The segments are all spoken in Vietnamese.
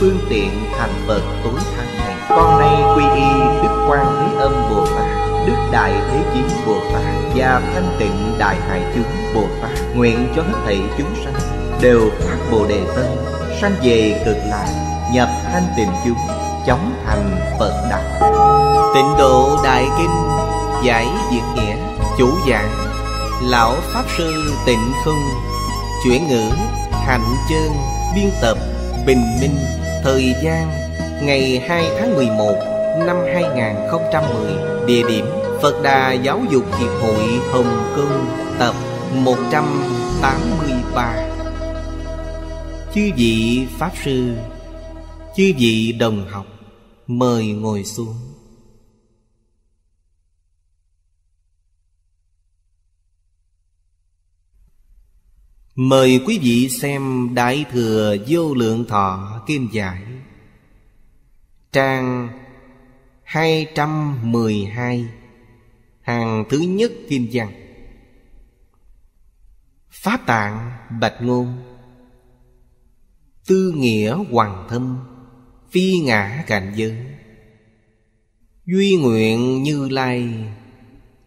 phương tiện thành Phật tối thắng này con nay quy y đức quan thế âm bồ tát đức đại thế chín bồ tát và thanh tịnh đại hải chúng bồ tát nguyện cho hết thảy chúng sanh đều phát bồ đề tâm sanh về cực lạc nhập thanh tịnh chúng chóng thành phật đạo tịnh độ đại kinh giải diệt nghĩa chủ giảng lão pháp sư tịnh không chuyển ngữ hạnh chân biên tập bình minh Thời gian ngày 2 tháng 11 năm 2010 Địa điểm Phật Đà Giáo dục Hiệp hội Hồng cương tập 183 Chư vị Pháp Sư Chư vị Đồng Học Mời ngồi xuống Mời quý vị xem Đại Thừa Vô Lượng Thọ Kim Giải Trang 212 Hàng thứ nhất Kim Văn Pháp tạng Bạch Ngôn Tư nghĩa Hoàng Thâm Phi ngã cạnh giới Duy nguyện như lai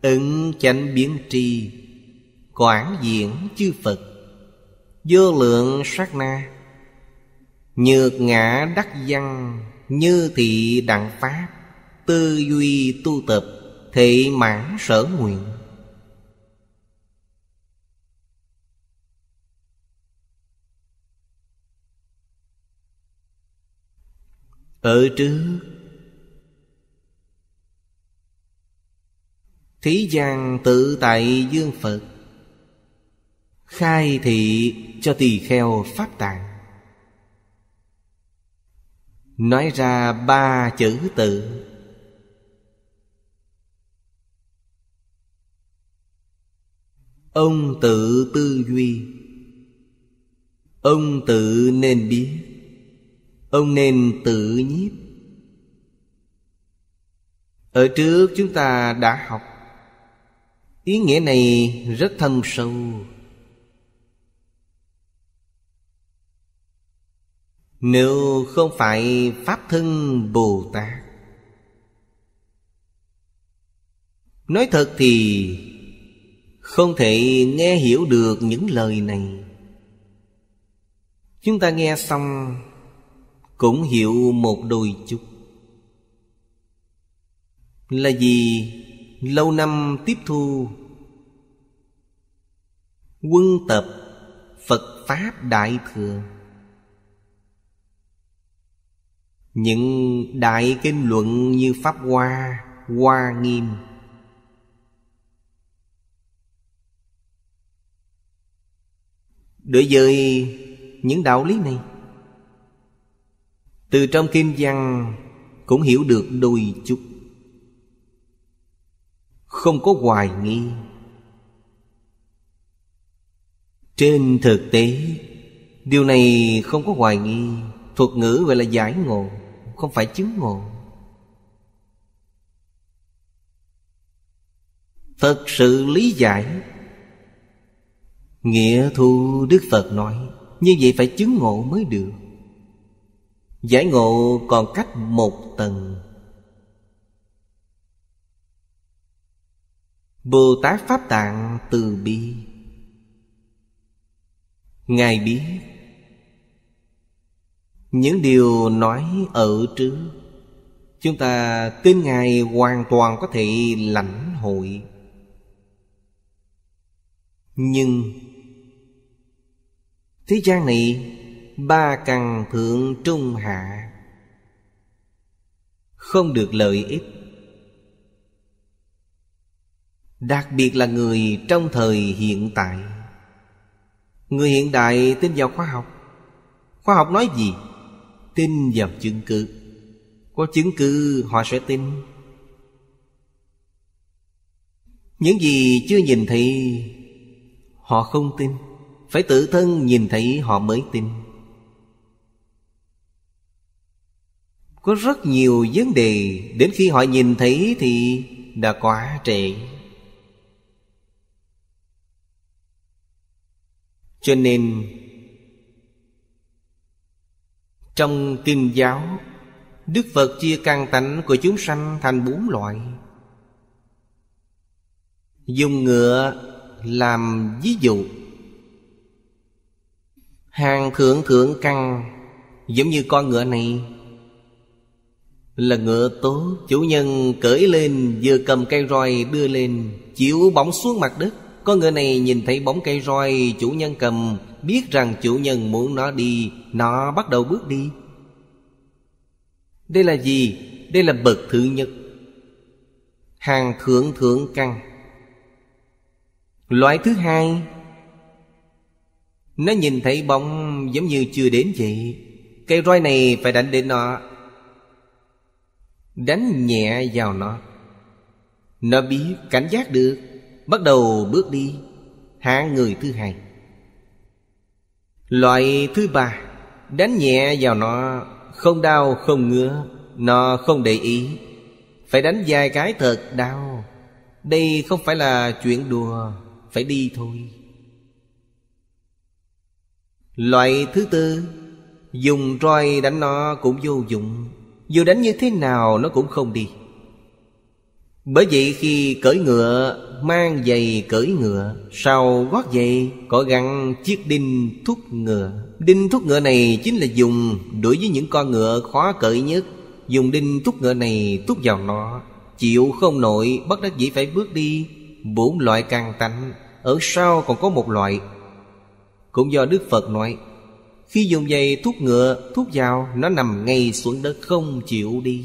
Ứng chánh biến tri Quảng diễn chư Phật vô lượng sát na nhược ngã đắc văn như thị đặng pháp tư duy tu tập thị mãn sở nguyện ở trước thí gian tự tại dương phật khai thị cho tỳ kheo pháp tạng nói ra ba chữ tự ông tự tư duy ông tự nên biết ông nên tự nhiếp ở trước chúng ta đã học ý nghĩa này rất thâm sâu Nếu không phải Pháp thân Bồ Tát Nói thật thì Không thể nghe hiểu được những lời này Chúng ta nghe xong Cũng hiểu một đôi chút Là gì lâu năm tiếp thu Quân tập Phật Pháp Đại Thừa những đại kinh luận như pháp hoa hoa nghiêm đối với những đạo lý này từ trong kim văn cũng hiểu được đôi chút không có hoài nghi trên thực tế điều này không có hoài nghi thuật ngữ gọi là giải ngộ không phải chứng ngộ thật sự lý giải nghĩa thu đức phật nói như vậy phải chứng ngộ mới được giải ngộ còn cách một tầng bồ tát pháp tạng từ bi ngài biết những điều nói ở trước chúng ta tin ngài hoàn toàn có thể lãnh hội nhưng thế gian này ba căn thượng trung hạ không được lợi ích đặc biệt là người trong thời hiện tại người hiện đại tin vào khoa học khoa học nói gì tin vào chứng cứ có chứng cứ họ sẽ tin những gì chưa nhìn thấy họ không tin phải tự thân nhìn thấy họ mới tin có rất nhiều vấn đề đến khi họ nhìn thấy thì đã quá trễ cho nên trong kinh giáo Đức Phật chia căn tánh của chúng sanh thành bốn loại Dùng ngựa làm ví dụ Hàng thượng thượng căn Giống như con ngựa này Là ngựa tốt Chủ nhân cởi lên Vừa cầm cây roi đưa lên Chiếu bóng xuống mặt đất có người này nhìn thấy bóng cây roi chủ nhân cầm Biết rằng chủ nhân muốn nó đi Nó bắt đầu bước đi Đây là gì? Đây là bậc thứ nhất Hàng thượng thượng căn Loại thứ hai Nó nhìn thấy bóng giống như chưa đến vậy Cây roi này phải đánh đến nó Đánh nhẹ vào nó Nó biết cảnh giác được Bắt đầu bước đi Hạng người thứ hai Loại thứ ba Đánh nhẹ vào nó Không đau không ngứa Nó không để ý Phải đánh vài cái thật đau Đây không phải là chuyện đùa Phải đi thôi Loại thứ tư Dùng roi đánh nó cũng vô dụng Dù đánh như thế nào nó cũng không đi bởi vậy khi cởi ngựa Mang giày cởi ngựa Sau gót giày có gắn chiếc đinh thúc ngựa Đinh thúc ngựa này chính là dùng Đối với những con ngựa khó cởi nhất Dùng đinh thúc ngựa này thúc vào nó Chịu không nổi bất đắc dĩ phải bước đi Bốn loại càng tánh Ở sau còn có một loại Cũng do Đức Phật nói Khi dùng giày thúc ngựa thúc vào Nó nằm ngay xuống đất không chịu đi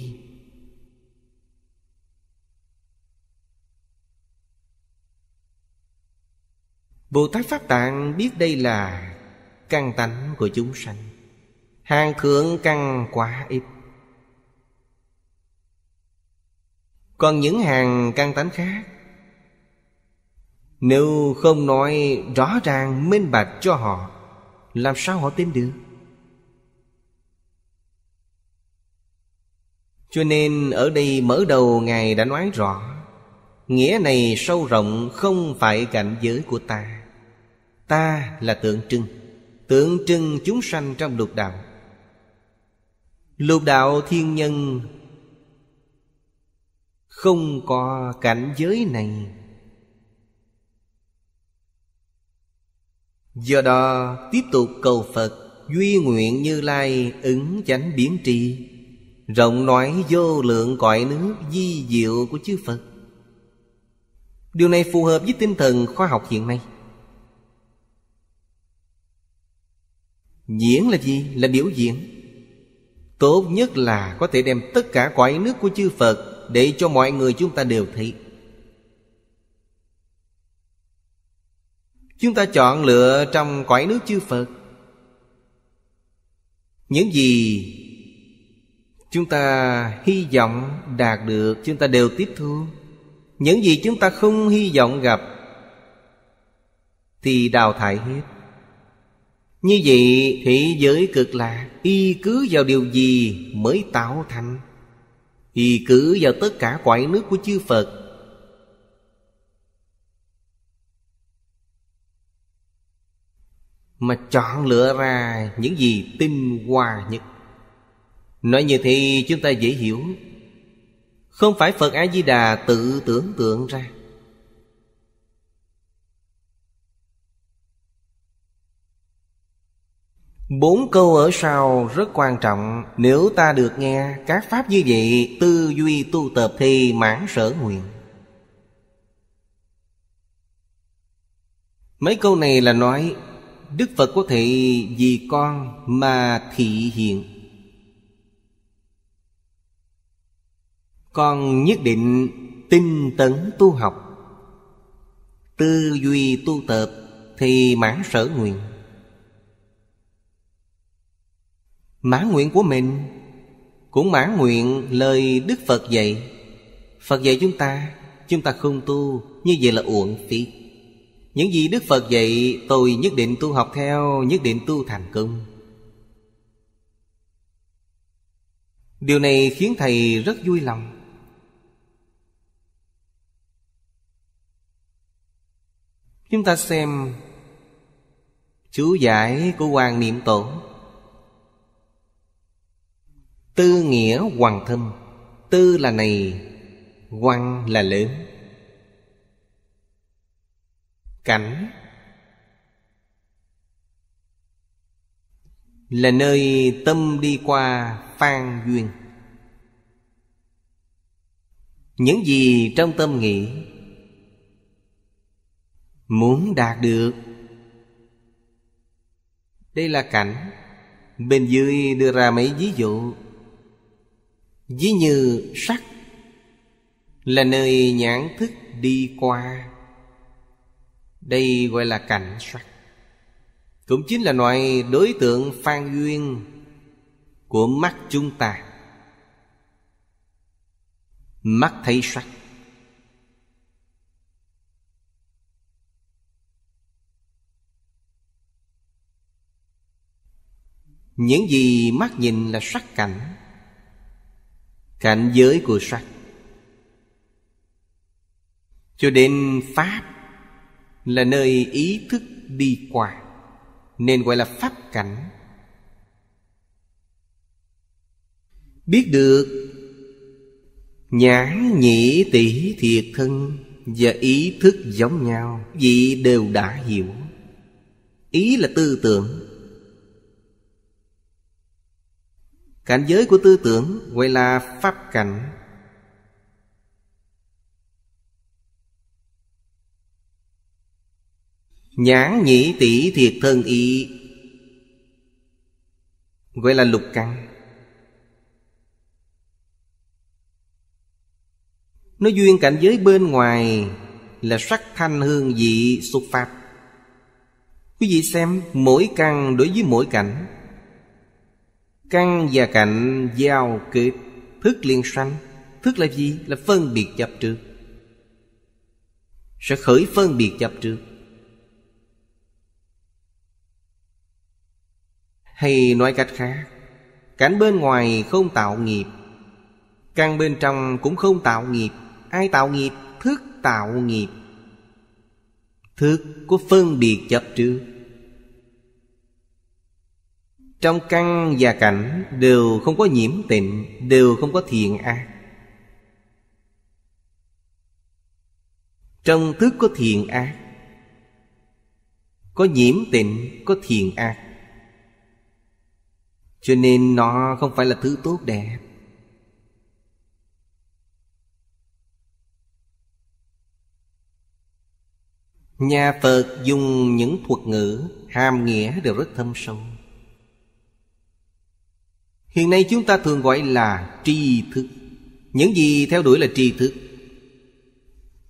Bồ Tát Pháp Tạng biết đây là căn tánh của chúng sanh Hàng thượng căn quá ít Còn những hàng căn tánh khác Nếu không nói rõ ràng minh bạch cho họ Làm sao họ tin được Cho nên ở đây mở đầu Ngài đã nói rõ Nghĩa này sâu rộng không phải cảnh giới của ta Ta là tượng trưng Tượng trưng chúng sanh trong lục đạo Lục đạo thiên nhân Không có cảnh giới này Do đó tiếp tục cầu Phật Duy nguyện như lai ứng chánh biến tri, Rộng nói vô lượng cõi nước di diệu của chư Phật Điều này phù hợp với tinh thần khoa học hiện nay Diễn là gì? Là biểu diễn Tốt nhất là có thể đem tất cả cõi nước của chư Phật Để cho mọi người chúng ta đều thấy Chúng ta chọn lựa trong cõi nước chư Phật Những gì chúng ta hy vọng đạt được chúng ta đều tiếp thu Những gì chúng ta không hy vọng gặp Thì đào thải hết như vậy thế giới cực lạ Y cứ vào điều gì mới tạo thành Y cứ vào tất cả quại nước của chư Phật Mà chọn lựa ra những gì tinh hoa nhất Nói như thế chúng ta dễ hiểu Không phải Phật A-di-đà tự tưởng tượng ra Bốn câu ở sau rất quan trọng Nếu ta được nghe các pháp như vậy Tư duy tu tập thì mãn sở nguyện Mấy câu này là nói Đức Phật có thể vì con mà thị hiện Con nhất định tinh tấn tu học Tư duy tu tập thì mãn sở nguyện mãn nguyện của mình cũng mãn nguyện lời đức phật dạy phật dạy chúng ta chúng ta không tu như vậy là uổng phí những gì đức phật dạy tôi nhất định tu học theo nhất định tu thành công điều này khiến thầy rất vui lòng chúng ta xem chú giải của hoàng niệm tổ Tư nghĩa hoàng thâm Tư là này Hoàng là lớn Cảnh Là nơi tâm đi qua phan duyên Những gì trong tâm nghĩ Muốn đạt được Đây là cảnh Bên dưới đưa ra mấy ví dụ ví như sắc là nơi nhãn thức đi qua đây gọi là cảnh sắc cũng chính là loại đối tượng phan duyên của mắt chúng ta mắt thấy sắc những gì mắt nhìn là sắc cảnh cảnh giới của sắc cho đến pháp là nơi ý thức đi qua nên gọi là pháp cảnh biết được nhãn nhĩ tỷ thiệt thân và ý thức giống nhau vì đều đã hiểu ý là tư tưởng Cảnh giới của tư tưởng gọi là pháp cảnh Nhãn nhĩ tỷ thiệt thân y Gọi là lục căn Nó duyên cảnh giới bên ngoài Là sắc thanh hương vị xúc pháp Quý vị xem mỗi căn đối với mỗi cảnh Căn và cạnh giao kết Thức liên sanh Thức là gì? Là phân biệt chấp trước Sẽ khởi phân biệt chấp trước Hay nói cách khác Cảnh bên ngoài không tạo nghiệp Căn bên trong cũng không tạo nghiệp Ai tạo nghiệp? Thức tạo nghiệp Thức có phân biệt chấp trước trong căn và cảnh đều không có nhiễm tịnh đều không có thiện ác trong thức có thiện ác có nhiễm tịnh có thiện ác cho nên nó không phải là thứ tốt đẹp nhà phật dùng những thuật ngữ hàm nghĩa đều rất thâm sâu hiện nay chúng ta thường gọi là tri thức những gì theo đuổi là tri thức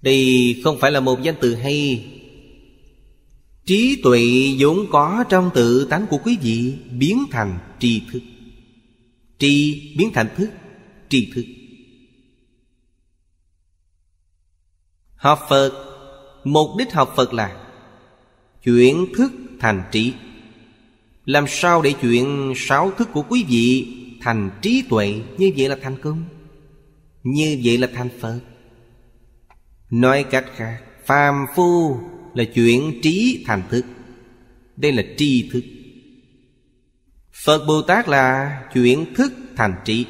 đây không phải là một danh từ hay trí tuệ vốn có trong tự tánh của quý vị biến thành tri thức tri biến thành thức tri thức học phật mục đích học phật là chuyển thức thành trí làm sao để chuyện sáu thức của quý vị Thành trí tuệ Như vậy là thành công Như vậy là thành Phật Nói cách khác Phàm phu là chuyện trí thành thức Đây là tri thức Phật Bồ Tát là chuyển thức thành trí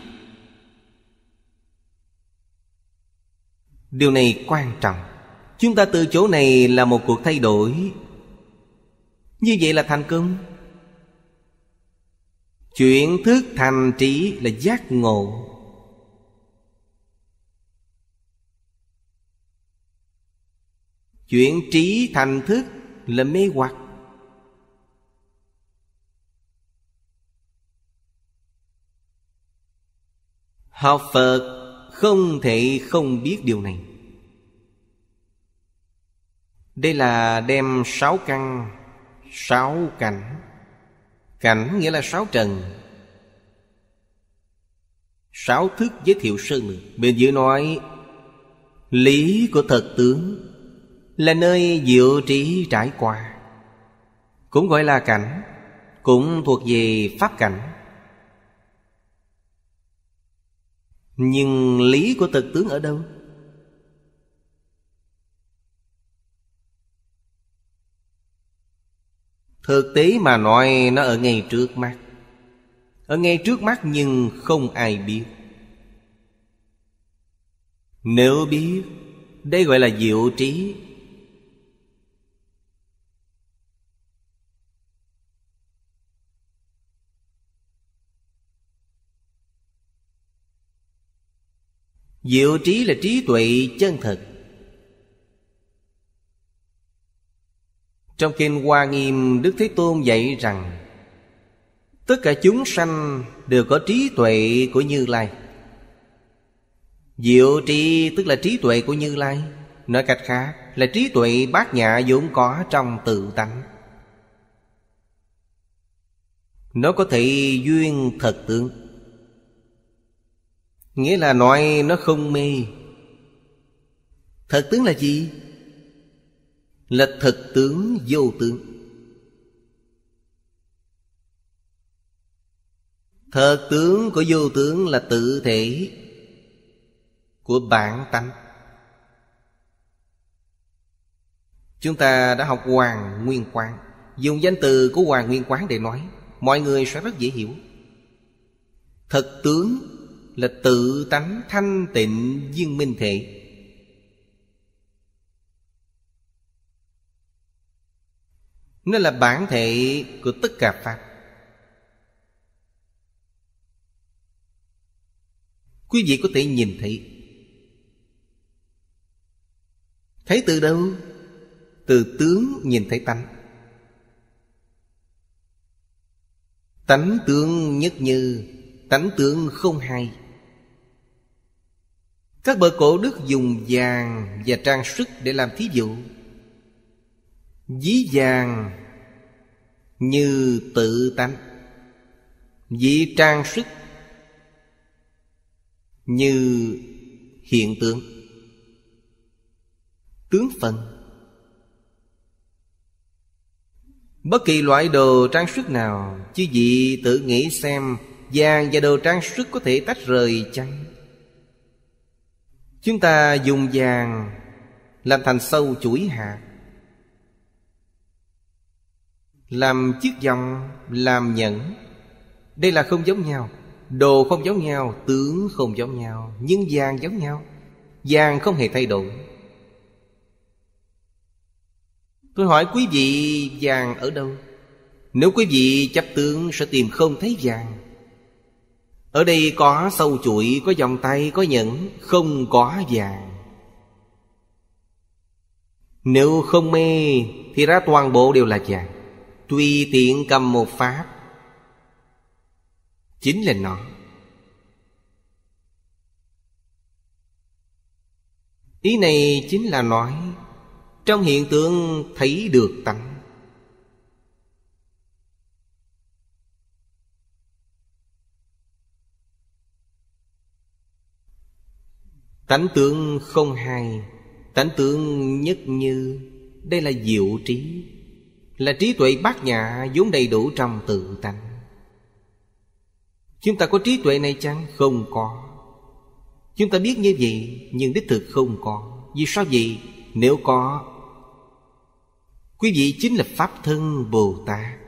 Điều này quan trọng Chúng ta từ chỗ này là một cuộc thay đổi Như vậy là thành công Chuyển thức thành trí là giác ngộ Chuyển trí thành thức là mê hoặc Học Phật không thể không biết điều này Đây là đem sáu căn Sáu cảnh Cảnh nghĩa là sáu trần Sáu thức giới thiệu sơ lược Bên dưới nói Lý của thật tướng Là nơi diệu trí trải qua Cũng gọi là cảnh Cũng thuộc về pháp cảnh Nhưng lý của thực tướng ở đâu? Thực tế mà nói nó ở ngay trước mắt Ở ngay trước mắt nhưng không ai biết Nếu biết Đây gọi là diệu trí Diệu trí là trí tuệ chân thật Trong Kinh Hoa Nghiêm Đức Thế Tôn dạy rằng Tất cả chúng sanh đều có trí tuệ của Như Lai Diệu tri tức là trí tuệ của Như Lai Nói cách khác là trí tuệ bát nhã vốn có trong tự tánh Nó có thể duyên thật tướng Nghĩa là nói nó không mê Thật tướng là gì? là thật tướng vô tướng thật tướng của vô tướng là tự thể của bản tánh chúng ta đã học hoàng nguyên quán dùng danh từ của hoàng nguyên quán để nói mọi người sẽ rất dễ hiểu thật tướng là tự tánh thanh tịnh viên minh thể Nó là bản thể của tất cả Pháp Quý vị có thể nhìn thấy Thấy từ đâu? Từ tướng nhìn thấy tánh Tánh tướng nhất như Tánh tướng không hay Các bờ cổ đức dùng vàng và trang sức để làm thí dụ ví vàng như tự tánh Vì trang sức Như hiện tượng Tướng phần Bất kỳ loại đồ trang sức nào Chứ gì tự nghĩ xem vàng và đồ trang sức có thể tách rời chăng Chúng ta dùng vàng Làm thành sâu chuỗi hạt Làm chiếc vòng Làm nhẫn Đây là không giống nhau Đồ không giống nhau Tướng không giống nhau Nhưng vàng giống nhau Vàng không hề thay đổi Tôi hỏi quý vị vàng ở đâu Nếu quý vị chấp tướng sẽ tìm không thấy vàng Ở đây có sâu chuỗi, có vòng tay, có nhẫn Không có vàng Nếu không mê thì ra toàn bộ đều là vàng Tùy tiện cầm một pháp Chính là nó Ý này chính là nói Trong hiện tượng thấy được tánh Tánh tướng không hai Tánh tướng nhất như Đây là diệu trí là trí tuệ bát nhã vốn đầy đủ trong tự tánh Chúng ta có trí tuệ này chăng? Không có Chúng ta biết như vậy Nhưng đích thực không có Vì sao vậy? Nếu có Quý vị chính là Pháp Thân Bồ Tát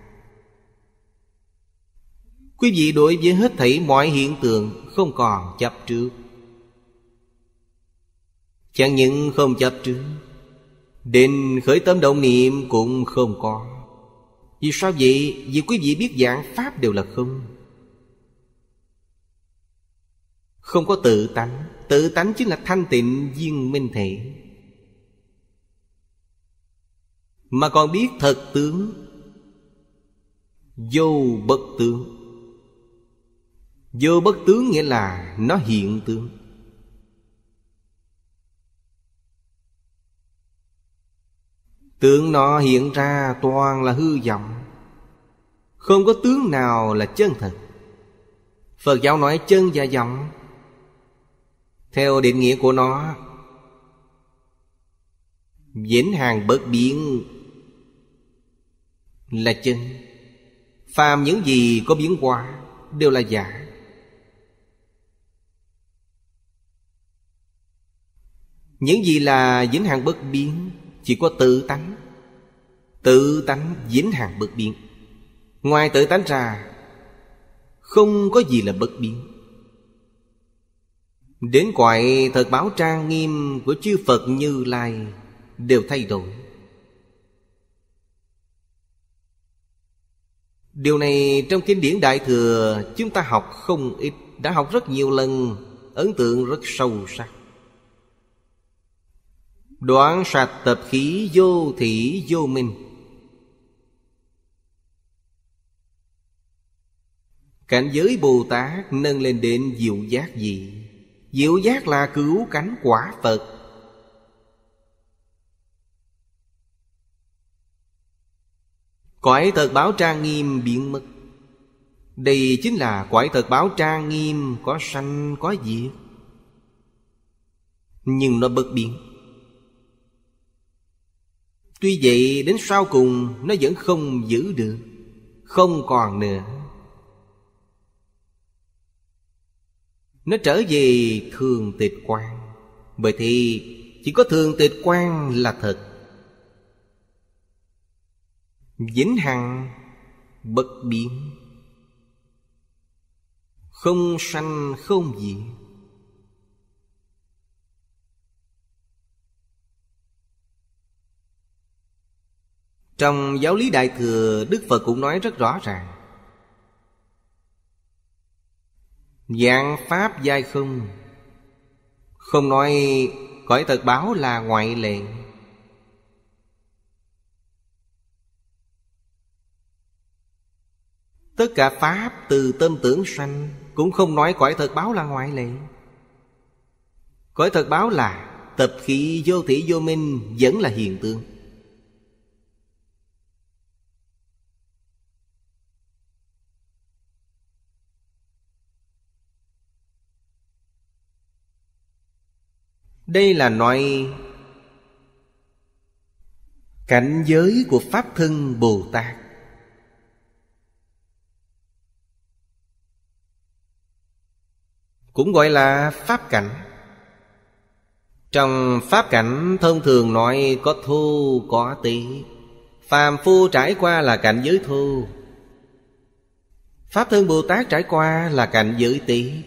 Quý vị đối với hết thảy mọi hiện tượng Không còn chấp trước Chẳng những không chấp trước Định khởi tâm động niệm cũng không có Vì sao vậy? Vì quý vị biết dạng Pháp đều là không Không có tự tánh Tự tánh chính là thanh tịnh viên minh thể Mà còn biết thật tướng Vô bất tướng Vô bất tướng nghĩa là nó hiện tướng Tướng nó hiện ra toàn là hư vọng Không có tướng nào là chân thật Phật giáo nói chân và vọng Theo định nghĩa của nó Vĩnh hàng bất biến Là chân Phàm những gì có biến hóa Đều là giả Những gì là vĩnh hằng bất biến chỉ có tự tánh tự tánh dính hàng bất biến ngoài tự tánh ra không có gì là bất biến đến quại thật báo trang nghiêm của chư phật như lai đều thay đổi điều này trong kinh điển đại thừa chúng ta học không ít đã học rất nhiều lần ấn tượng rất sâu sắc Đoạn sạch tập khí vô thị vô minh Cảnh giới Bồ Tát nâng lên đến diệu giác gì? Diệu giác là cứu cánh quả Phật Cõi thật báo trang nghiêm biến mất Đây chính là cõi thật báo trang nghiêm Có sanh có diệt Nhưng nó bất biến Tuy vậy đến sau cùng nó vẫn không giữ được Không còn nữa Nó trở về thường tịch quan Bởi thì chỉ có thường tịch quan là thật Vĩnh hằng bất biến Không sanh không diệt Trong giáo lý Đại Thừa Đức Phật cũng nói rất rõ ràng Dạng Pháp giai không Không nói cõi tật báo là ngoại lệ Tất cả Pháp từ tâm tưởng sanh Cũng không nói cõi thật báo là ngoại lệ Cõi thật báo là Tập khí vô thị vô minh Vẫn là hiện tượng đây là nói cảnh giới của pháp thân bồ tát cũng gọi là pháp cảnh trong pháp cảnh thông thường nói có thu có tí phàm phu trải qua là cảnh giới thu pháp thân bồ tát trải qua là cảnh giới tỷ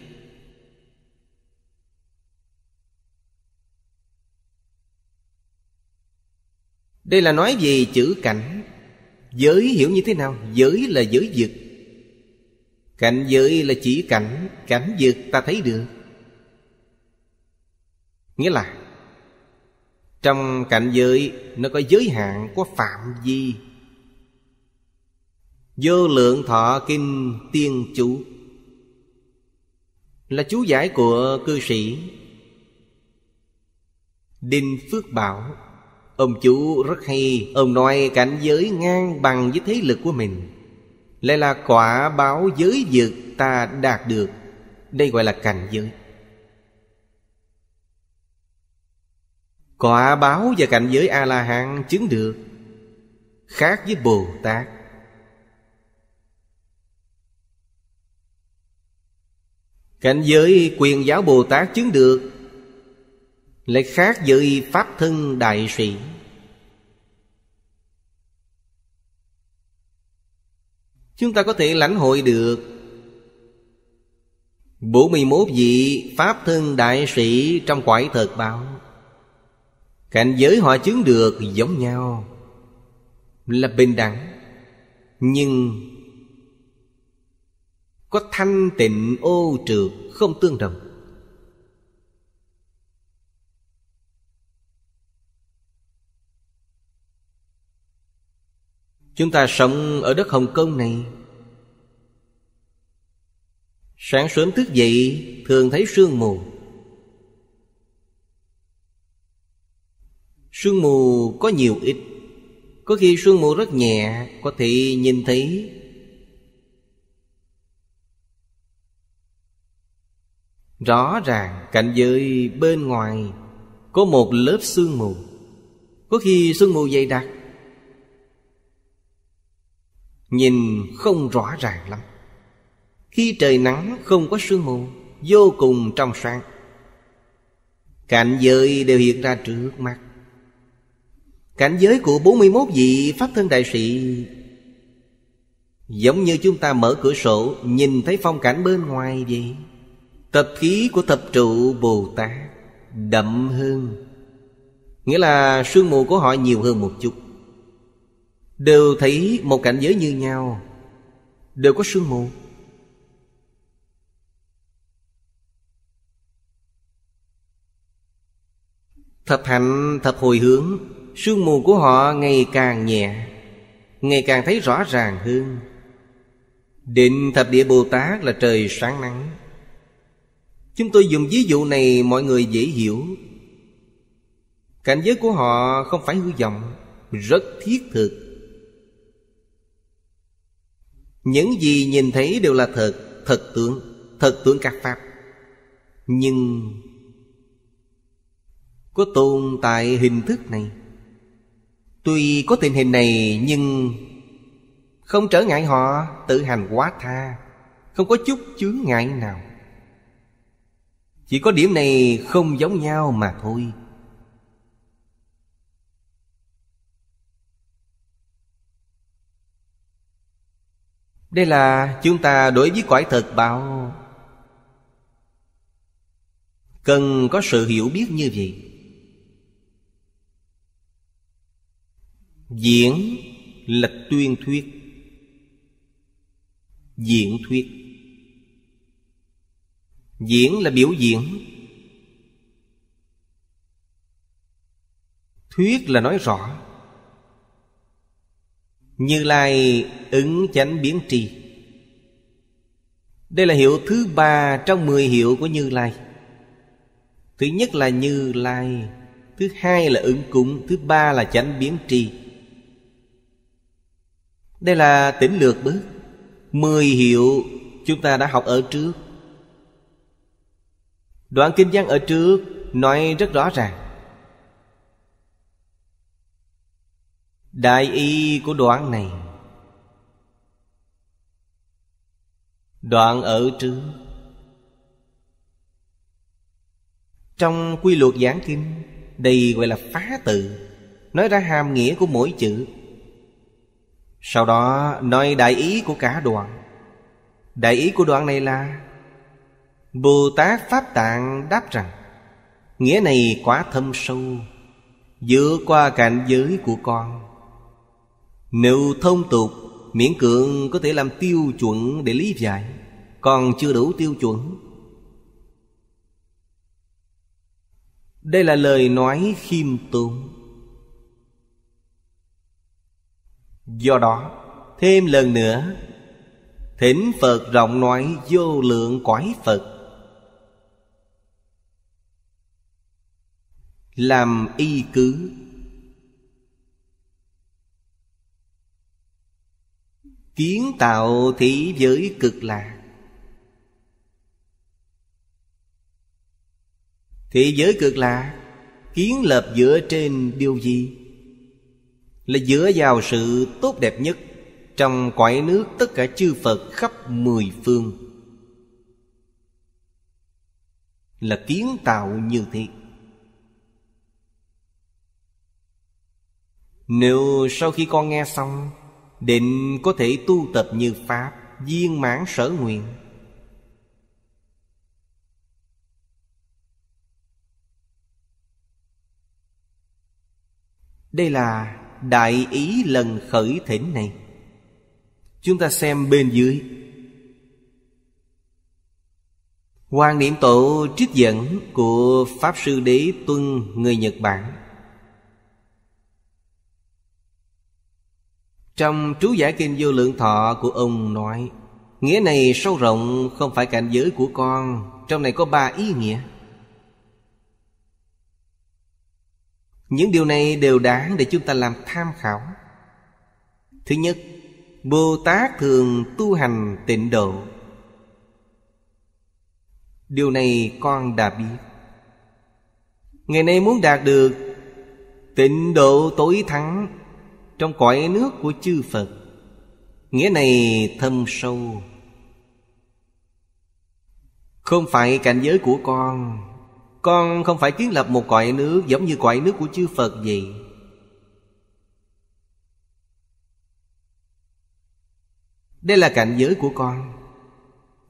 Đây là nói về chữ cảnh Giới hiểu như thế nào? Giới là giới dực Cảnh giới là chỉ cảnh Cảnh dực ta thấy được Nghĩa là Trong cảnh giới Nó có giới hạn có phạm vi Vô lượng thọ kinh tiên chú Là chú giải của cư sĩ Đinh Phước Bảo Ông chú rất hay Ông nói cảnh giới ngang bằng với thế lực của mình Lại là quả báo giới dược ta đạt được Đây gọi là cảnh giới Quả báo và cảnh giới A-la-hán chứng được Khác với Bồ Tát Cảnh giới quyền giáo Bồ Tát chứng được lại khác với pháp thân đại sĩ chúng ta có thể lãnh hội được 41 vị Pháp thân đại sĩ trong quải thật báo Cảnh giới họ chứng được giống nhau Là bình đẳng Nhưng Có thanh tịnh ô trượt không tương đồng Chúng ta sống ở đất Hồng Kông này Sáng sớm thức dậy thường thấy sương mù Sương mù có nhiều ít Có khi sương mù rất nhẹ Có thể nhìn thấy Rõ ràng cảnh giới bên ngoài Có một lớp sương mù Có khi sương mù dày đặc Nhìn không rõ ràng lắm Khi trời nắng không có sương mù Vô cùng trong sáng Cảnh giới đều hiện ra trước mắt Cảnh giới của 41 vị Pháp Thân Đại Sĩ Giống như chúng ta mở cửa sổ Nhìn thấy phong cảnh bên ngoài vậy Tập khí của thập trụ Bồ Tát Đậm hơn Nghĩa là sương mù của họ nhiều hơn một chút đều thấy một cảnh giới như nhau đều có sương mù thập hạnh thập hồi hướng sương mù của họ ngày càng nhẹ ngày càng thấy rõ ràng hơn định thập địa bồ tát là trời sáng nắng chúng tôi dùng ví dụ này mọi người dễ hiểu cảnh giới của họ không phải hư vọng rất thiết thực những gì nhìn thấy đều là thật Thật tướng Thật tướng các Pháp Nhưng Có tồn tại hình thức này Tuy có tình hình này nhưng Không trở ngại họ tự hành quá tha Không có chút chướng ngại nào Chỉ có điểm này không giống nhau mà thôi Đây là chúng ta đối với cõi thực báo Cần có sự hiểu biết như vậy Diễn là tuyên thuyết Diễn thuyết Diễn là biểu diễn Thuyết là nói rõ như Lai ứng chánh biến tri Đây là hiệu thứ ba trong mười hiệu của Như Lai Thứ nhất là Như Lai Thứ hai là ứng cúng Thứ ba là chánh biến tri Đây là tỉnh lược bước Mười hiệu chúng ta đã học ở trước Đoạn kinh văn ở trước nói rất rõ ràng Đại ý của đoạn này Đoạn ở trước Trong quy luật giảng kinh Đây gọi là phá tự Nói ra hàm nghĩa của mỗi chữ Sau đó nói đại ý của cả đoạn Đại ý của đoạn này là Bồ Tát Pháp Tạng đáp rằng Nghĩa này quá thâm sâu Dựa qua cảnh giới của con nếu thông tục Miễn cưỡng có thể làm tiêu chuẩn để lý giải Còn chưa đủ tiêu chuẩn Đây là lời nói khiêm tốn Do đó Thêm lần nữa Thỉnh Phật rộng nói vô lượng quái Phật Làm y cứ kiến tạo thế giới cực lạc thế giới cực lạc kiến lập dựa trên điều gì là dựa vào sự tốt đẹp nhất trong cõi nước tất cả chư phật khắp mười phương là kiến tạo như thế nếu sau khi con nghe xong Định có thể tu tập như Pháp Viên mãn sở nguyện Đây là đại ý lần khởi thỉnh này Chúng ta xem bên dưới Quan niệm tổ trích dẫn của Pháp Sư Đế Tuân người Nhật Bản Trong chú giải kinh vô lượng thọ của ông nói Nghĩa này sâu rộng không phải cảnh giới của con Trong này có ba ý nghĩa Những điều này đều đáng để chúng ta làm tham khảo Thứ nhất Bồ Tát thường tu hành tịnh độ Điều này con đã biết Ngày nay muốn đạt được Tịnh độ tối thắng trong cõi nước của chư Phật. Nghĩa này thâm sâu. Không phải cảnh giới của con Con không phải kiến lập một cõi nước Giống như cõi nước của chư Phật vậy Đây là cảnh giới của con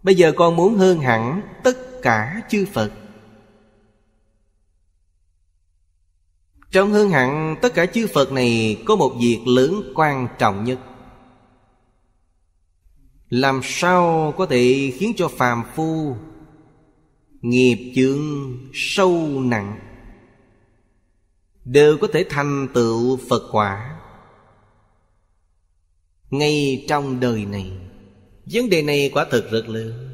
Bây giờ con muốn hơn hẳn Tất cả chư Phật Trong hương hạng tất cả chư Phật này Có một việc lớn quan trọng nhất Làm sao có thể khiến cho phàm phu Nghiệp chướng sâu nặng Đều có thể thành tựu Phật quả Ngay trong đời này Vấn đề này quả thực rất lớn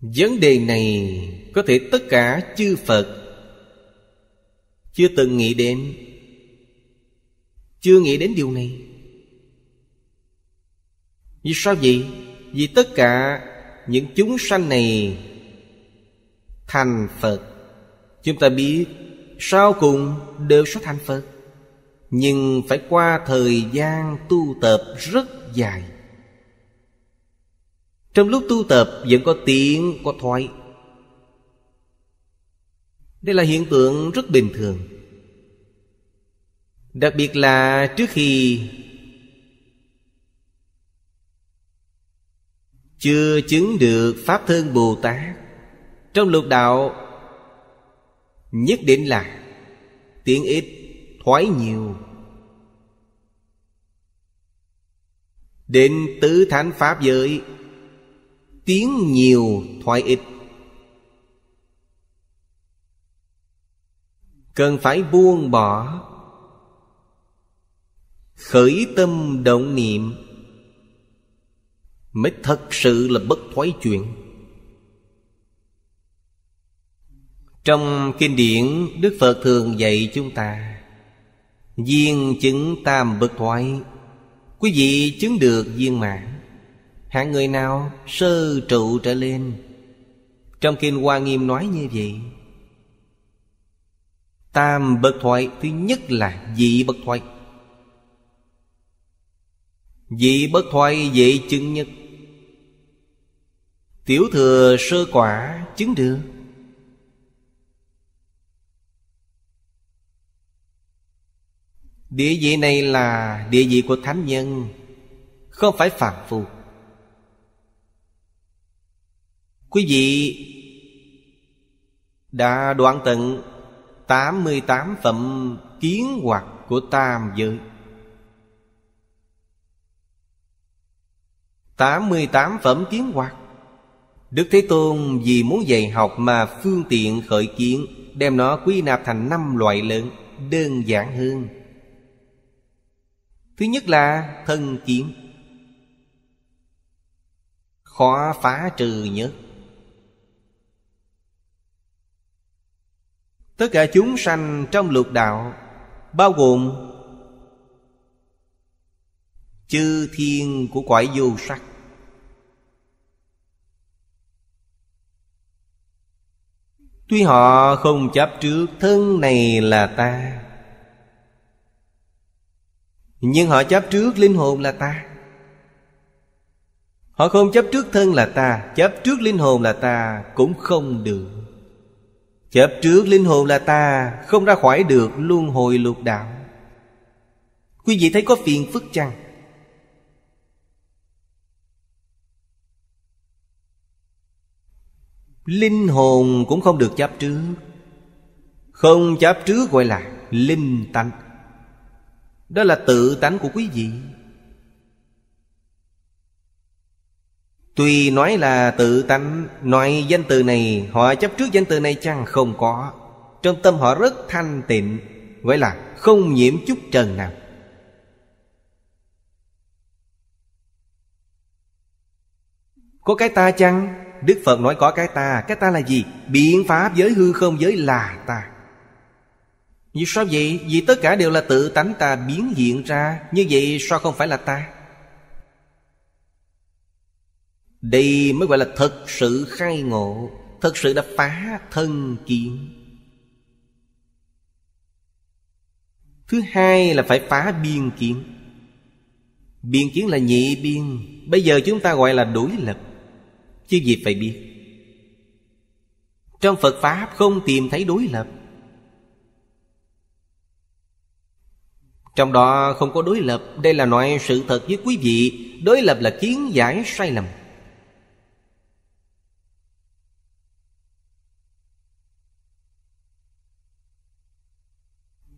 Vấn đề này có thể tất cả chư Phật chưa từng nghĩ đến chưa nghĩ đến điều này vì sao vậy vì tất cả những chúng sanh này thành phật chúng ta biết sau cùng đều sẽ thành phật nhưng phải qua thời gian tu tập rất dài trong lúc tu tập vẫn có tiếng, có thoái Đây là hiện tượng rất bình thường Đặc biệt là trước khi Chưa chứng được Pháp thân Bồ Tát Trong lục đạo Nhất định là Tiếng ít thoái nhiều Đến tứ thánh Pháp giới tiếng nhiều thoại ít cần phải buông bỏ khởi tâm động niệm mới thật sự là bất thoái chuyện trong kinh điển đức phật thường dạy chúng ta viên chứng tam bất thoái quý vị chứng được viên mãn hạng người nào sơ trụ trở lên trong kinh hoa nghiêm nói như vậy tam bậc thoại thứ nhất là dị bậc thoại dị bất thoại dễ chứng nhất tiểu thừa sơ quả chứng được địa vị này là địa vị của thánh nhân không phải phàm phu Quý vị đã đoạn tận 88 phẩm kiến hoặc của tam giới 88 phẩm kiến hoặc Đức Thế Tôn vì muốn dạy học mà phương tiện khởi kiến Đem nó quy nạp thành năm loại lớn Đơn giản hơn Thứ nhất là thân kiến Khó phá trừ nhất tất cả chúng sanh trong lục đạo bao gồm chư thiên của cõi vô sắc tuy họ không chấp trước thân này là ta nhưng họ chấp trước linh hồn là ta Họ không chấp trước thân là ta Chấp trước linh hồn là ta Cũng không được Chấp trước linh hồn là ta Không ra khỏi được luân hồi lục đạo Quý vị thấy có phiền phức chăng? Linh hồn cũng không được chấp trước Không chấp trước gọi là linh tánh Đó là tự tánh của quý vị Tuy nói là tự tánh Nói danh từ này Họ chấp trước danh từ này chăng không có Trong tâm họ rất thanh tịnh Vậy là không nhiễm chút trần nào Có cái ta chăng Đức Phật nói có cái ta Cái ta là gì Biện pháp giới hư không giới là ta Vì sao vậy Vì tất cả đều là tự tánh ta biến hiện ra Như vậy sao không phải là ta Đây mới gọi là thật sự khai ngộ Thật sự đã phá thân kiến Thứ hai là phải phá biên kiến Biên kiến là nhị biên Bây giờ chúng ta gọi là đối lập Chứ gì phải biết Trong Phật Pháp không tìm thấy đối lập Trong đó không có đối lập Đây là nói sự thật với quý vị Đối lập là kiến giải sai lầm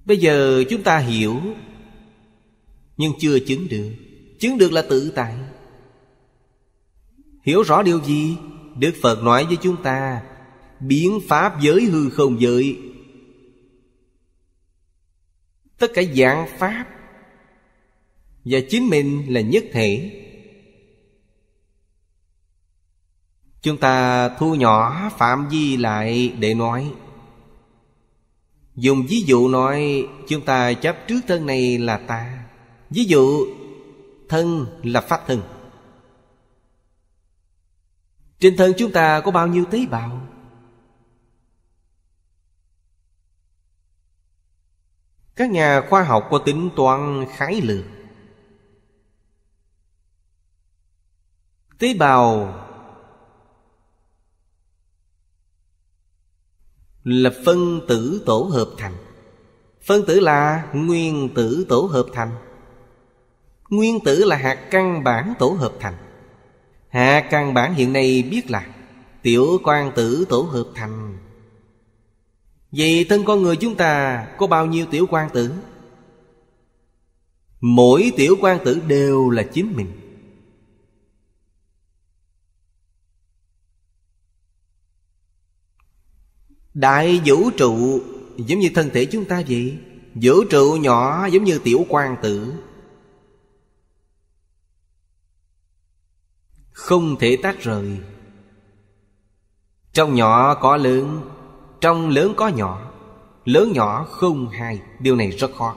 Bây giờ chúng ta hiểu Nhưng chưa chứng được Chứng được là tự tại Hiểu rõ điều gì Đức Phật nói với chúng ta Biến pháp giới hư không giới Tất cả dạng pháp Và chính mình là nhất thể Chúng ta thu nhỏ phạm vi lại để nói dùng ví dụ nói chúng ta chấp trước thân này là ta ví dụ thân là pháp thân trên thân chúng ta có bao nhiêu tế bào các nhà khoa học có tính toán khái lượng tế bào là phân tử tổ hợp thành phân tử là nguyên tử tổ hợp thành nguyên tử là hạt căn bản tổ hợp thành hạt căn bản hiện nay biết là tiểu quan tử tổ hợp thành vậy thân con người chúng ta có bao nhiêu tiểu quan tử mỗi tiểu quan tử đều là chính mình Đại vũ trụ giống như thân thể chúng ta vậy Vũ trụ nhỏ giống như tiểu quan tử Không thể tách rời Trong nhỏ có lớn Trong lớn có nhỏ Lớn nhỏ không hai Điều này rất khó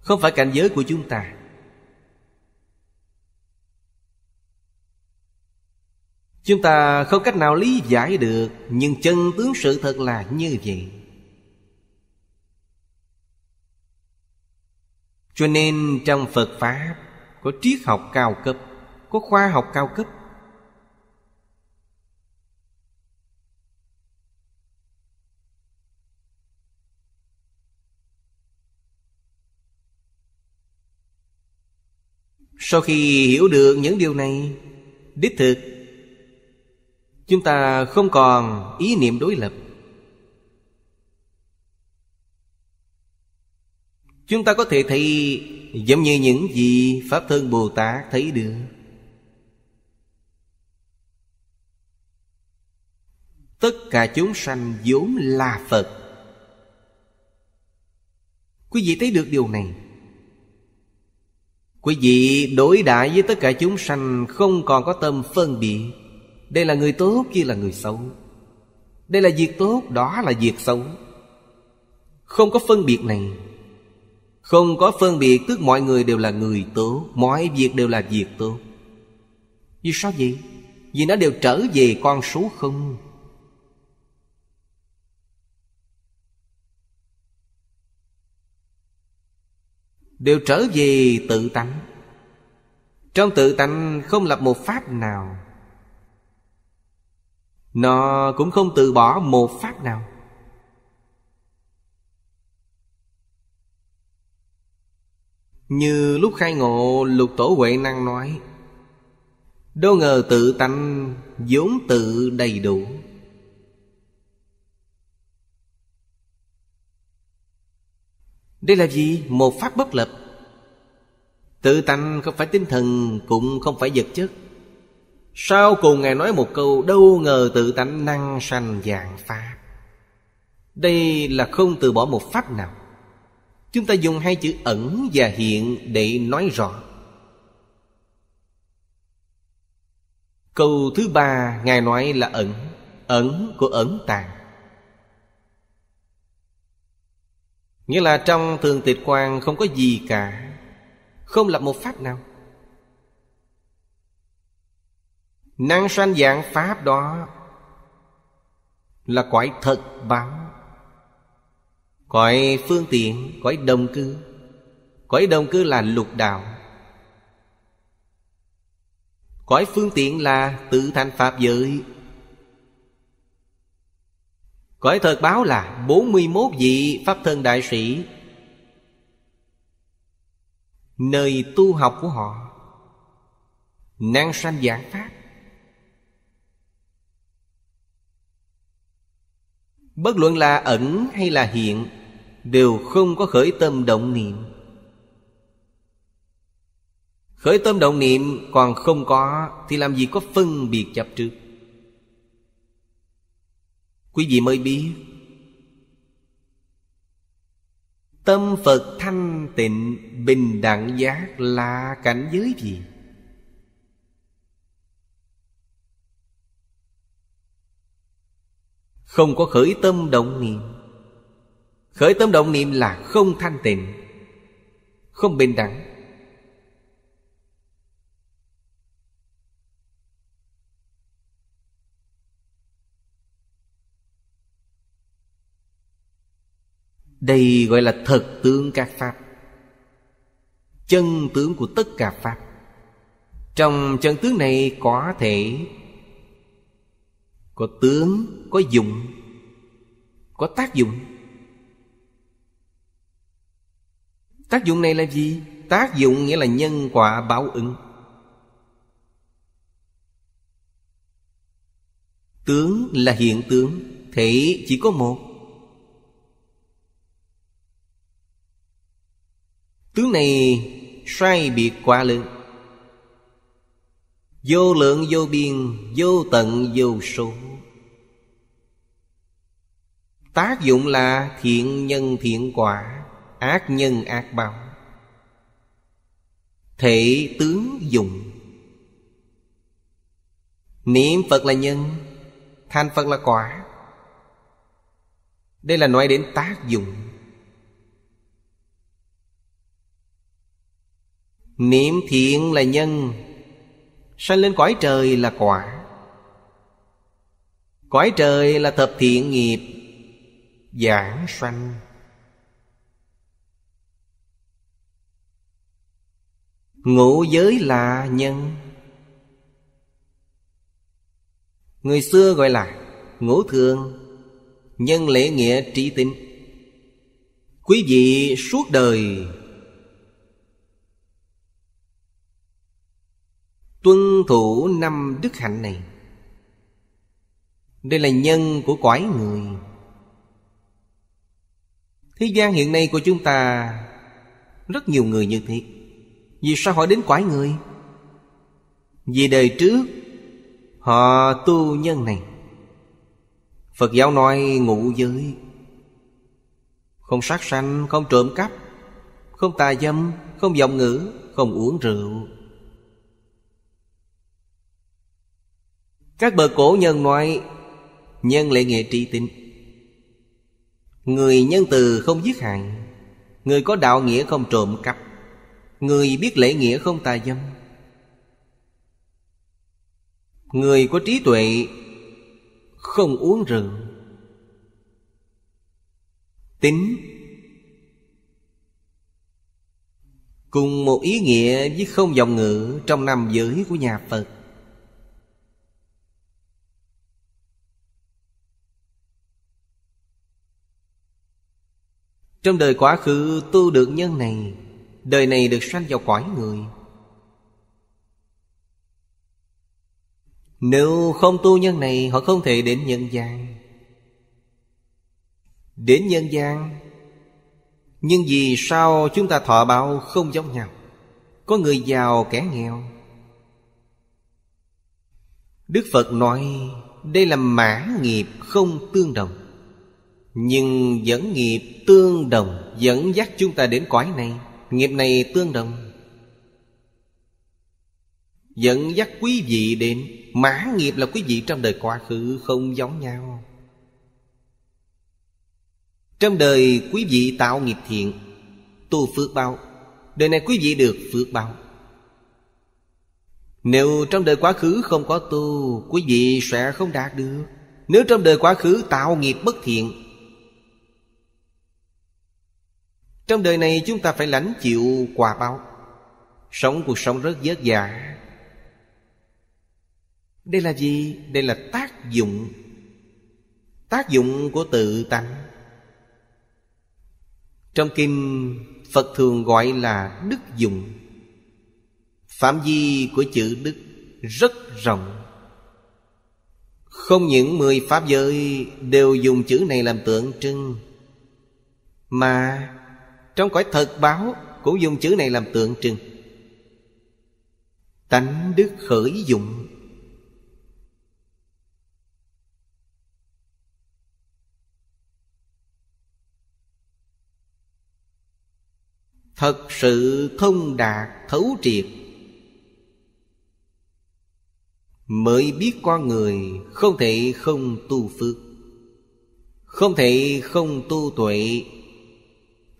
Không phải cảnh giới của chúng ta Chúng ta không cách nào lý giải được Nhưng chân tướng sự thật là như vậy Cho nên trong Phật Pháp Có triết học cao cấp Có khoa học cao cấp Sau khi hiểu được những điều này Đích thực chúng ta không còn ý niệm đối lập chúng ta có thể thấy giống như những gì pháp thân bồ tát thấy được tất cả chúng sanh vốn là phật quý vị thấy được điều này quý vị đối đãi với tất cả chúng sanh không còn có tâm phân biệt đây là người tốt kia là người xấu Đây là việc tốt đó là việc xấu Không có phân biệt này Không có phân biệt tức mọi người đều là người tốt Mọi việc đều là việc tốt Vì sao vậy? Vì nó đều trở về con số không Đều trở về tự tánh Trong tự tánh không lập một pháp nào nó cũng không từ bỏ một pháp nào Như lúc khai ngộ lục tổ huệ năng nói Đâu ngờ tự tánh vốn tự đầy đủ Đây là gì? Một pháp bất lập Tự tánh không phải tinh thần Cũng không phải vật chất sau cùng Ngài nói một câu Đâu ngờ tự tánh năng sanh dạng pháp Đây là không từ bỏ một pháp nào Chúng ta dùng hai chữ ẩn và hiện để nói rõ Câu thứ ba Ngài nói là ẩn Ẩn của ẩn tàng Nghĩa là trong thường tịch quan không có gì cả Không lập một pháp nào năng sanh dạng pháp đó là cõi thật báo cõi phương tiện cõi đồng cư cõi đồng cư là lục đạo cõi phương tiện là tự thành pháp giới cõi thật báo là bốn mươi 41 vị pháp thân đại sĩ nơi tu học của họ năng sanh giảng pháp Bất luận là ẩn hay là hiện Đều không có khởi tâm động niệm Khởi tâm động niệm còn không có Thì làm gì có phân biệt chấp trước Quý vị mới biết Tâm Phật thanh tịnh bình đẳng giác là cảnh giới gì? Không có khởi tâm động niệm Khởi tâm động niệm là không thanh tịnh Không bình đẳng Đây gọi là thật tướng các Pháp Chân tướng của tất cả Pháp Trong chân tướng này có thể có tướng có dụng có tác dụng tác dụng này là gì tác dụng nghĩa là nhân quả báo ứng tướng là hiện tướng thể chỉ có một tướng này sai biệt quá lớn vô lượng vô biên vô tận vô số Tác dụng là thiện nhân thiện quả Ác nhân ác báo Thể tướng dụng Niệm Phật là nhân Thành Phật là quả Đây là nói đến tác dụng Niệm thiện là nhân Sanh lên cõi trời là quả Cõi trời là thập thiện nghiệp giảng sanh ngũ giới là nhân người xưa gọi là ngũ thường nhân lễ nghĩa trí tín quý vị suốt đời tuân thủ năm đức hạnh này đây là nhân của quái người Thế gian hiện nay của chúng ta Rất nhiều người như thế Vì sao họ đến quái người Vì đời trước Họ tu nhân này Phật giáo nói ngụ giới Không sát sanh, không trộm cắp Không tà dâm, không giọng ngữ, không uống rượu Các bậc cổ nhân nói Nhân lệ nghệ tri tính Người nhân từ không giết hại Người có đạo nghĩa không trộm cắp Người biết lễ nghĩa không tà dâm Người có trí tuệ Không uống rượu Tính Cùng một ý nghĩa với không dòng ngữ Trong năm giới của nhà Phật Trong đời quá khứ tu được nhân này Đời này được sanh vào cõi người Nếu không tu nhân này Họ không thể đến nhân gian Đến nhân gian Nhưng vì sao chúng ta thọ báo không giống nhau Có người giàu kẻ nghèo Đức Phật nói Đây là mã nghiệp không tương đồng nhưng vẫn nghiệp tương đồng Dẫn dắt chúng ta đến cõi này Nghiệp này tương đồng Dẫn dắt quý vị đến Mã nghiệp là quý vị trong đời quá khứ không giống nhau Trong đời quý vị tạo nghiệp thiện Tu phước bao Đời này quý vị được phước bao Nếu trong đời quá khứ không có tu Quý vị sẽ không đạt được Nếu trong đời quá khứ tạo nghiệp bất thiện Trong đời này chúng ta phải lãnh chịu quả báo Sống cuộc sống rất vất vả Đây là gì? Đây là tác dụng Tác dụng của tự tánh Trong kinh Phật thường gọi là đức dụng Phạm vi của chữ đức rất rộng Không những mười pháp giới đều dùng chữ này làm tượng trưng Mà trong cõi thật báo Cũng dùng chữ này làm tượng trưng Tánh đức khởi dụng Thật sự thông đạt thấu triệt Mới biết con người không thể không tu phước Không thể không tu tuệ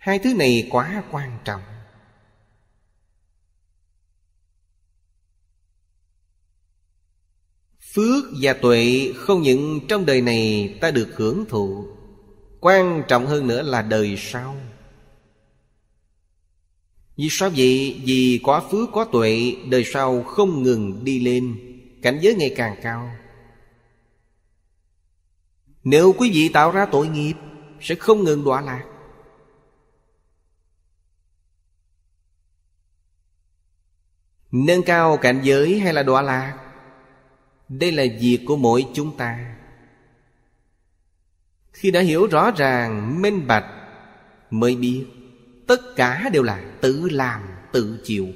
hai thứ này quá quan trọng phước và tuệ không những trong đời này ta được hưởng thụ quan trọng hơn nữa là đời sau vì sao vậy? Vì có phước có tuệ Đời sau không ngừng đi lên Cảnh giới ngày càng cao Nếu quý vị tạo ra tội nghiệp Sẽ không ngừng đọa lạc nâng cao cảnh giới hay là đọa lạc đây là việc của mỗi chúng ta khi đã hiểu rõ ràng minh bạch mới biết tất cả đều là tự làm tự chịu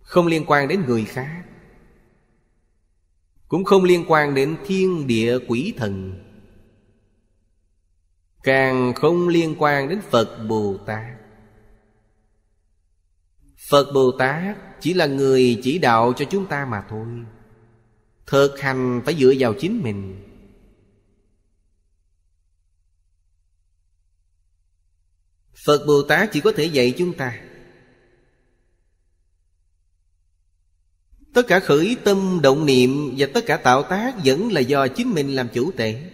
không liên quan đến người khác cũng không liên quan đến thiên địa quỷ thần càng không liên quan đến phật bồ tát Phật Bồ Tát chỉ là người chỉ đạo cho chúng ta mà thôi Thực hành phải dựa vào chính mình Phật Bồ Tát chỉ có thể dạy chúng ta Tất cả khởi tâm, động niệm Và tất cả tạo tác Vẫn là do chính mình làm chủ tệ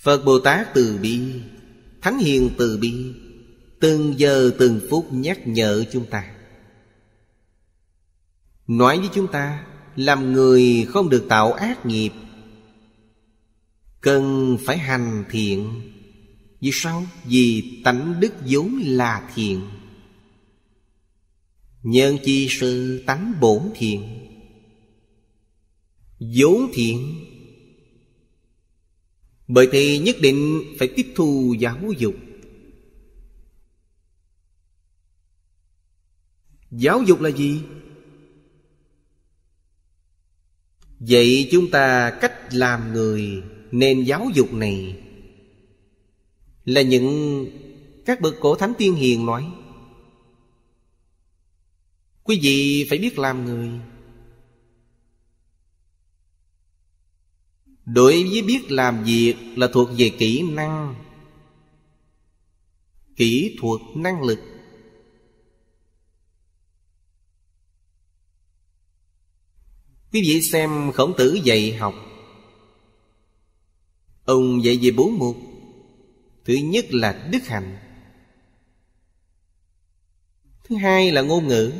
Phật Bồ Tát từ bi Thánh hiền từ bi Từng giờ từng phút nhắc nhở chúng ta Nói với chúng ta Làm người không được tạo ác nghiệp Cần phải hành thiện Vì sao? Vì tánh đức vốn là thiện Nhân chi sự tánh bổn thiện vốn thiện bởi thì nhất định phải tiếp thu giáo dục Giáo dục là gì? Vậy chúng ta cách làm người Nên giáo dục này Là những các bậc cổ thánh tiên hiền nói Quý vị phải biết làm người đối với biết làm việc là thuộc về kỹ năng kỹ thuật năng lực quý vị xem khổng tử dạy học ông dạy về bốn mục thứ nhất là đức hạnh thứ hai là ngôn ngữ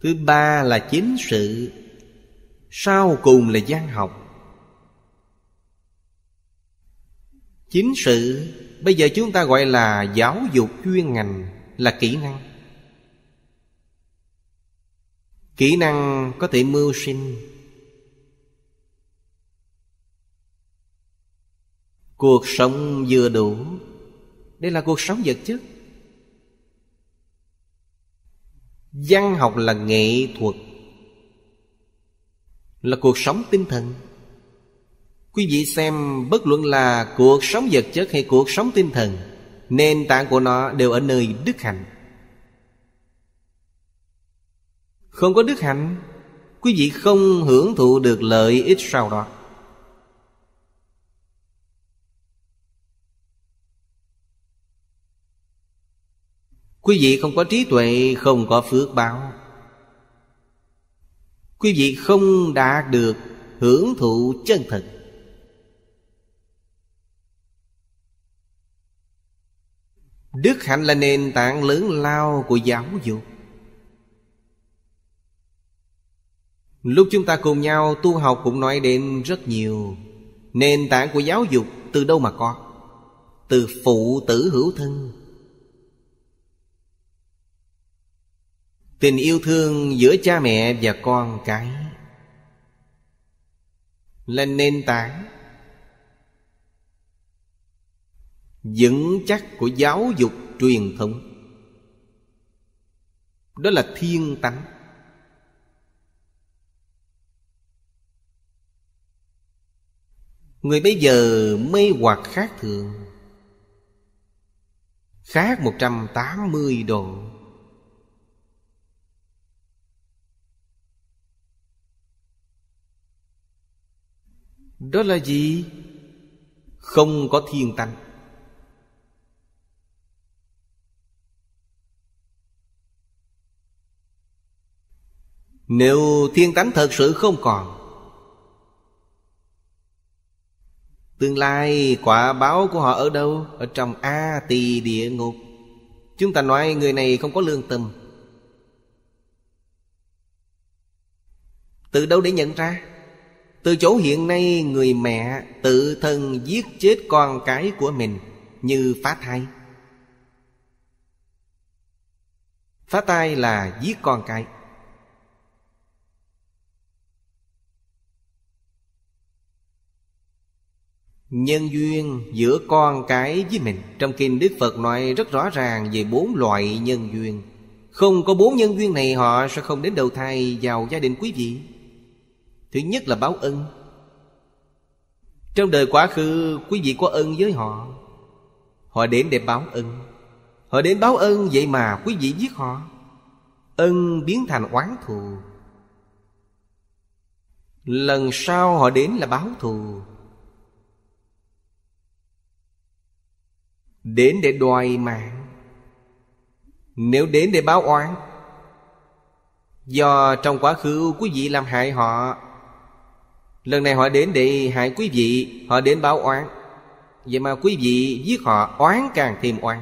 thứ ba là chính sự sau cùng là gian học chính sự bây giờ chúng ta gọi là giáo dục chuyên ngành là kỹ năng kỹ năng có thể mưu sinh cuộc sống vừa đủ đây là cuộc sống vật chất văn học là nghệ thuật là cuộc sống tinh thần Quý vị xem bất luận là cuộc sống vật chất hay cuộc sống tinh thần Nền tảng của nó đều ở nơi đức hạnh Không có đức hạnh Quý vị không hưởng thụ được lợi ích sau đó Quý vị không có trí tuệ Không có phước báo Quý vị không đạt được Hưởng thụ chân thực đức hạnh là nền tảng lớn lao của giáo dục lúc chúng ta cùng nhau tu học cũng nói đến rất nhiều nền tảng của giáo dục từ đâu mà có từ phụ tử hữu thân tình yêu thương giữa cha mẹ và con cái là nền tảng vững chắc của giáo dục truyền thống đó là thiên tánh người bây giờ mê hoặc khác thường khác một trăm tám mươi độ đó là gì không có thiên tánh Nếu thiên tánh thật sự không còn Tương lai quả báo của họ ở đâu? Ở trong A tỳ địa ngục Chúng ta nói người này không có lương tâm Từ đâu để nhận ra? Từ chỗ hiện nay người mẹ tự thân giết chết con cái của mình như phá thai. Phá thai là giết con cái. Nhân duyên giữa con cái với mình Trong kinh Đức Phật nói rất rõ ràng về bốn loại nhân duyên Không có bốn nhân duyên này họ sẽ không đến đầu thai vào gia đình quý vị Thứ nhất là báo ân Trong đời quá khứ quý vị có ân với họ Họ đến để báo ân Họ đến báo ân vậy mà quý vị giết họ Ân biến thành oán thù Lần sau họ đến là báo thù Đến để đòi mạng Nếu đến để báo oán Do trong quá khứ quý vị làm hại họ Lần này họ đến để hại quý vị Họ đến báo oán Vậy mà quý vị giết họ oán càng thêm oán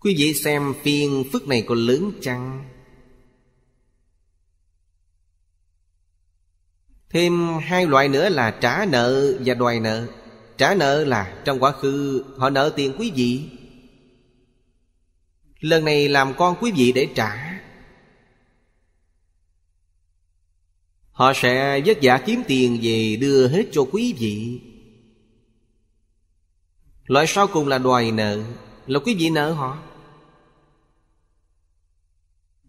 Quý vị xem phiên phức này có lớn chăng Thêm hai loại nữa là trả nợ và đòi nợ Trả nợ là trong quá khứ họ nợ tiền quý vị Lần này làm con quý vị để trả Họ sẽ vất vả kiếm tiền về đưa hết cho quý vị Loại sau cùng là đòi nợ Là quý vị nợ họ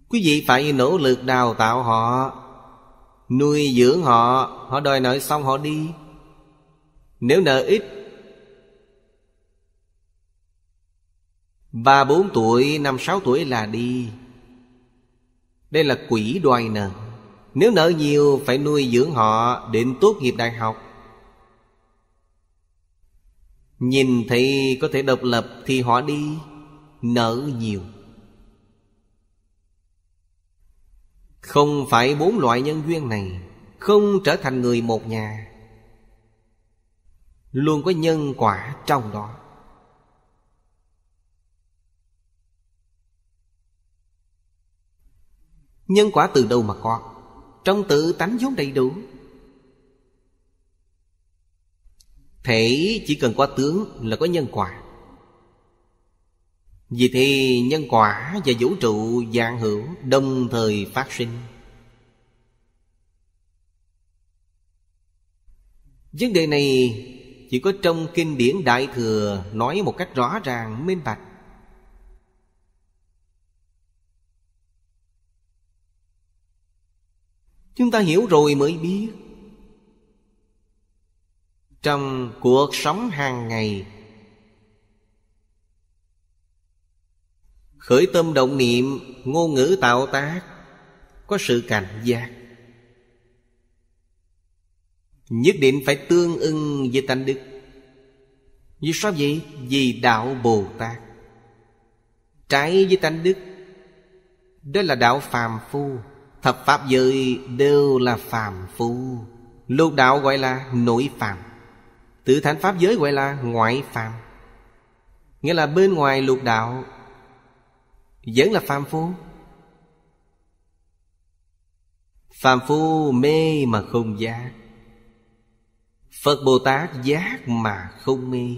Quý vị phải nỗ lực đào tạo họ Nuôi dưỡng họ Họ đòi nợ xong họ đi nếu nợ ít Ba bốn tuổi, năm sáu tuổi là đi Đây là quỷ đoài nợ Nếu nợ nhiều phải nuôi dưỡng họ Đến tốt nghiệp đại học Nhìn thấy có thể độc lập thì họ đi Nợ nhiều Không phải bốn loại nhân duyên này Không trở thành người một nhà luôn có nhân quả trong đó nhân quả từ đâu mà có trong tự tánh vốn đầy đủ thể chỉ cần có tướng là có nhân quả vì thế nhân quả và vũ trụ dạng hữu đồng thời phát sinh Vấn đề này chỉ có trong kinh điển đại thừa nói một cách rõ ràng minh bạch chúng ta hiểu rồi mới biết trong cuộc sống hàng ngày khởi tâm động niệm ngôn ngữ tạo tác có sự cảnh giác Nhất định phải tương ưng với tánh đức Vì sao vậy? Vì đạo Bồ Tát Trái với tánh đức Đó là đạo phàm phu Thập pháp giới đều là phàm phu Lục đạo gọi là nội phàm Tự thánh pháp giới gọi là ngoại phàm Nghĩa là bên ngoài lục đạo Vẫn là phàm phu Phàm phu mê mà không giác Phật Bồ Tát giác mà không mê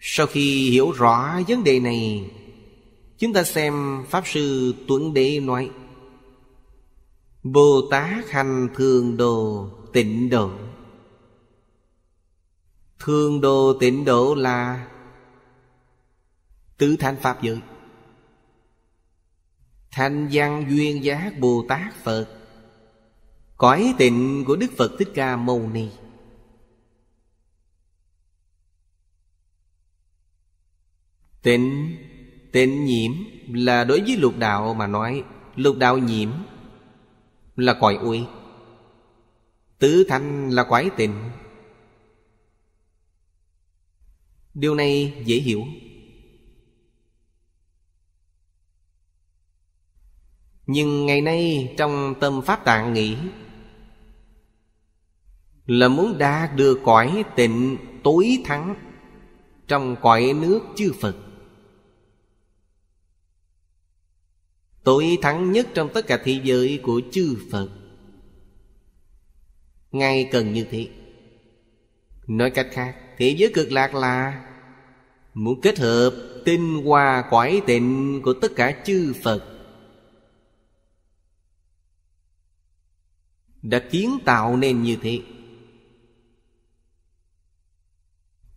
Sau khi hiểu rõ vấn đề này Chúng ta xem Pháp Sư Tuấn Đế nói Bồ Tát hành thường đồ tịnh độ Thương đồ tịnh độ là Tứ thanh Pháp giới Thanh văn duyên giác Bồ Tát Phật Cõi tịnh của Đức Phật Thích Ca Mâu Ni Tịnh Tịnh nhiễm là đối với lục đạo mà nói Lục đạo nhiễm là cõi uy Tứ thanh là cõi tịnh điều này dễ hiểu nhưng ngày nay trong tâm pháp tạng nghĩ là muốn đạt được cõi tịnh tối thắng trong cõi nước chư phật tối thắng nhất trong tất cả thế giới của chư phật ngay cần như thế nói cách khác Thế giới cực lạc là Muốn kết hợp tinh hoa quải tịnh của tất cả chư Phật Đã kiến tạo nên như thế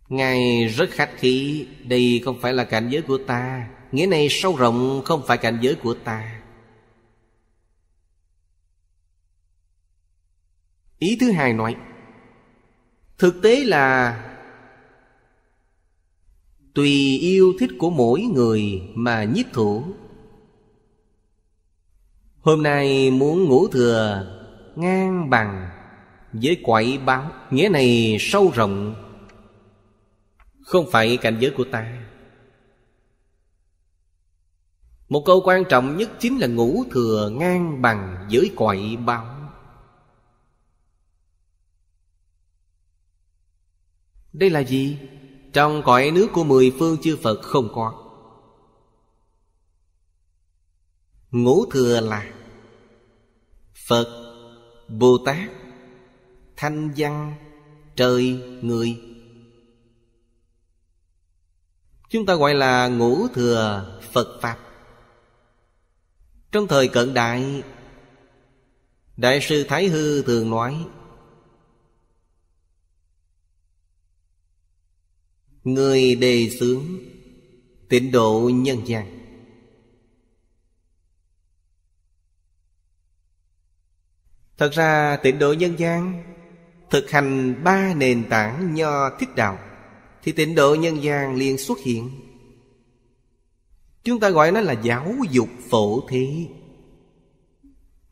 Ngài rất khách khí Đây không phải là cảnh giới của ta Nghĩa này sâu rộng không phải cảnh giới của ta Ý thứ hai nói Thực tế là tùy yêu thích của mỗi người mà nhiếp thủ hôm nay muốn ngủ thừa ngang bằng với quậy báo nghĩa này sâu rộng không phải cảnh giới của ta một câu quan trọng nhất chính là ngủ thừa ngang bằng với quậy báo đây là gì trong cõi nước của mười phương chư Phật không có Ngũ thừa là Phật, Bồ Tát, Thanh Văn, Trời, Người Chúng ta gọi là ngũ thừa Phật Pháp Trong thời cận đại Đại sư Thái Hư thường nói Người đề xướng Tịnh độ nhân gian Thật ra tịnh độ nhân gian Thực hành ba nền tảng nho thích đạo Thì tịnh độ nhân gian liền xuất hiện Chúng ta gọi nó là giáo dục phổ thế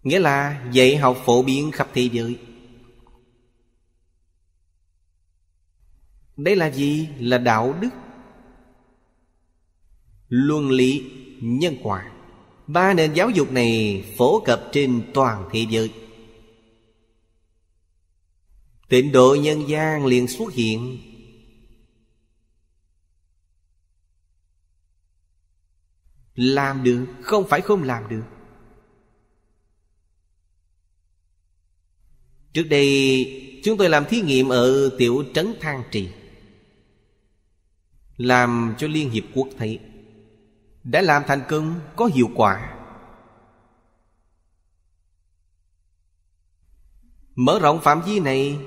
Nghĩa là dạy học phổ biến khắp thế giới đây là gì là đạo đức luân lý nhân quả ba nền giáo dục này phổ cập trên toàn thế giới tịnh độ nhân gian liền xuất hiện làm được không phải không làm được trước đây chúng tôi làm thí nghiệm ở tiểu trấn thang trì làm cho Liên Hiệp Quốc thấy đã làm thành công có hiệu quả mở rộng phạm vi này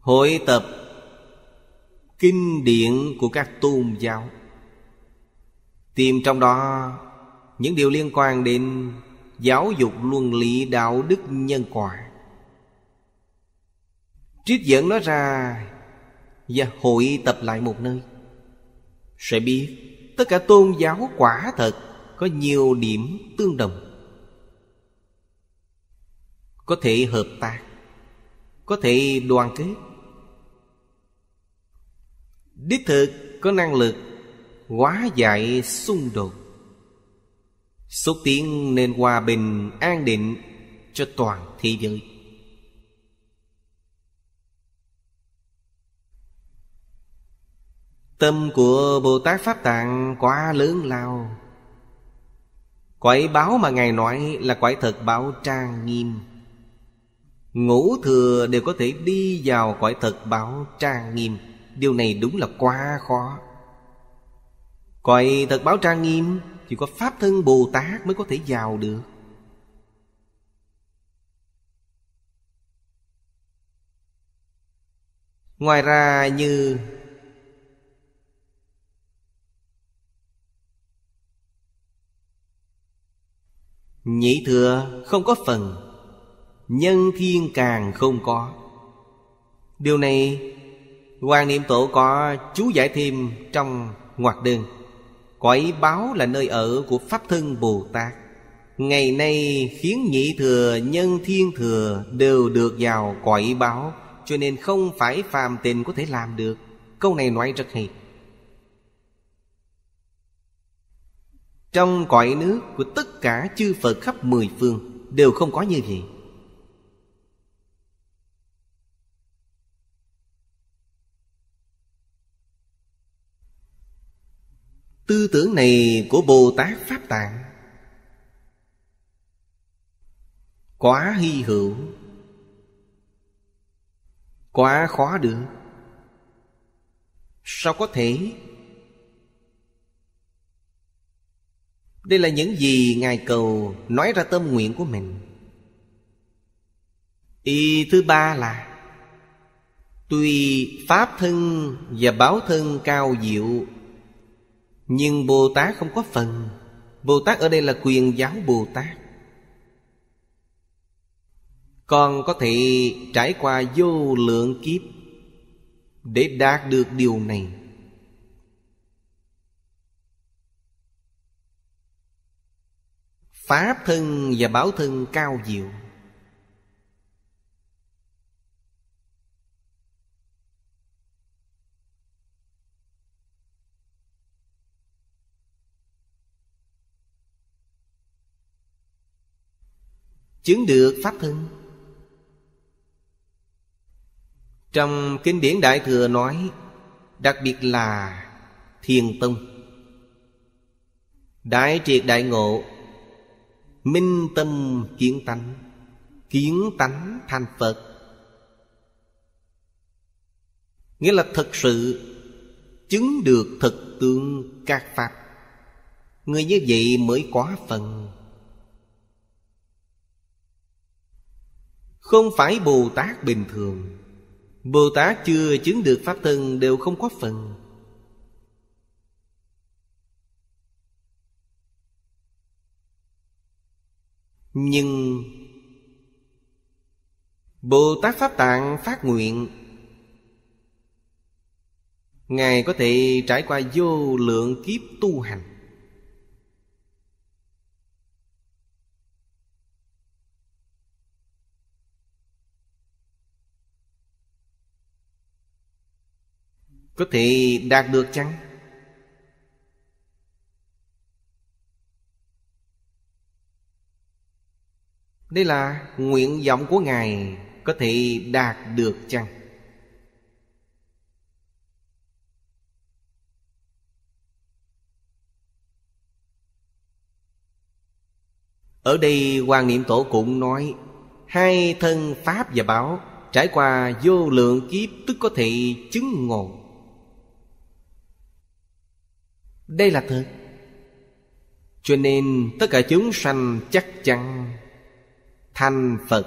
hội tập kinh điển của các tôn giáo tìm trong đó những điều liên quan đến giáo dục luân lý đạo đức nhân quả triết dẫn nó ra và hội tập lại một nơi sẽ biết tất cả tôn giáo quả thật có nhiều điểm tương đồng có thể hợp tác có thể đoàn kết đích thực có năng lực quá dạy xung đột Xuất tiến nên hòa bình an định cho toàn thế giới Tâm của Bồ Tát Pháp Tạng quá lớn lao Quải báo mà Ngài nói là quải thật báo trang nghiêm Ngũ thừa đều có thể đi vào quải thật báo trang nghiêm Điều này đúng là quá khó Quải thật báo trang nghiêm chỉ có pháp thân bồ tát mới có thể vào được ngoài ra như nhĩ thừa không có phần nhân thiên càng không có điều này quan niệm tổ có chú giải thêm trong ngoặc đơn Cõi báo là nơi ở của Pháp Thân Bồ Tát Ngày nay khiến nhị thừa nhân thiên thừa đều được vào cõi báo Cho nên không phải phàm tình có thể làm được Câu này nói rất hay Trong cõi nước của tất cả chư Phật khắp mười phương Đều không có như vậy Tư tưởng này của Bồ Tát Pháp Tạng Quá hy hữu Quá khó được Sao có thể Đây là những gì Ngài cầu nói ra tâm nguyện của mình Y thứ ba là Tuy Pháp thân và báo thân cao diệu nhưng Bồ Tát không có phần Bồ Tát ở đây là quyền giáo Bồ Tát Con có thể trải qua vô lượng kiếp Để đạt được điều này Pháp thân và báo thân cao diệu chứng được pháp thân trong kinh điển đại thừa nói đặc biệt là thiền tông đại triệt đại ngộ minh tâm kiến tánh kiến tánh thành phật nghĩa là thực sự chứng được thực tướng các pháp người như vậy mới có phần Không phải Bồ Tát bình thường Bồ Tát chưa chứng được Pháp thân đều không có phần Nhưng Bồ Tát Pháp Tạng phát nguyện Ngài có thể trải qua vô lượng kiếp tu hành Có thể đạt được chăng? Đây là nguyện vọng của Ngài Có thể đạt được chăng? Ở đây quan Niệm Tổ cũng nói Hai thân Pháp và Báo Trải qua vô lượng kiếp Tức có thể chứng ngộ đây là thực Cho nên tất cả chúng sanh chắc chắn Thành Phật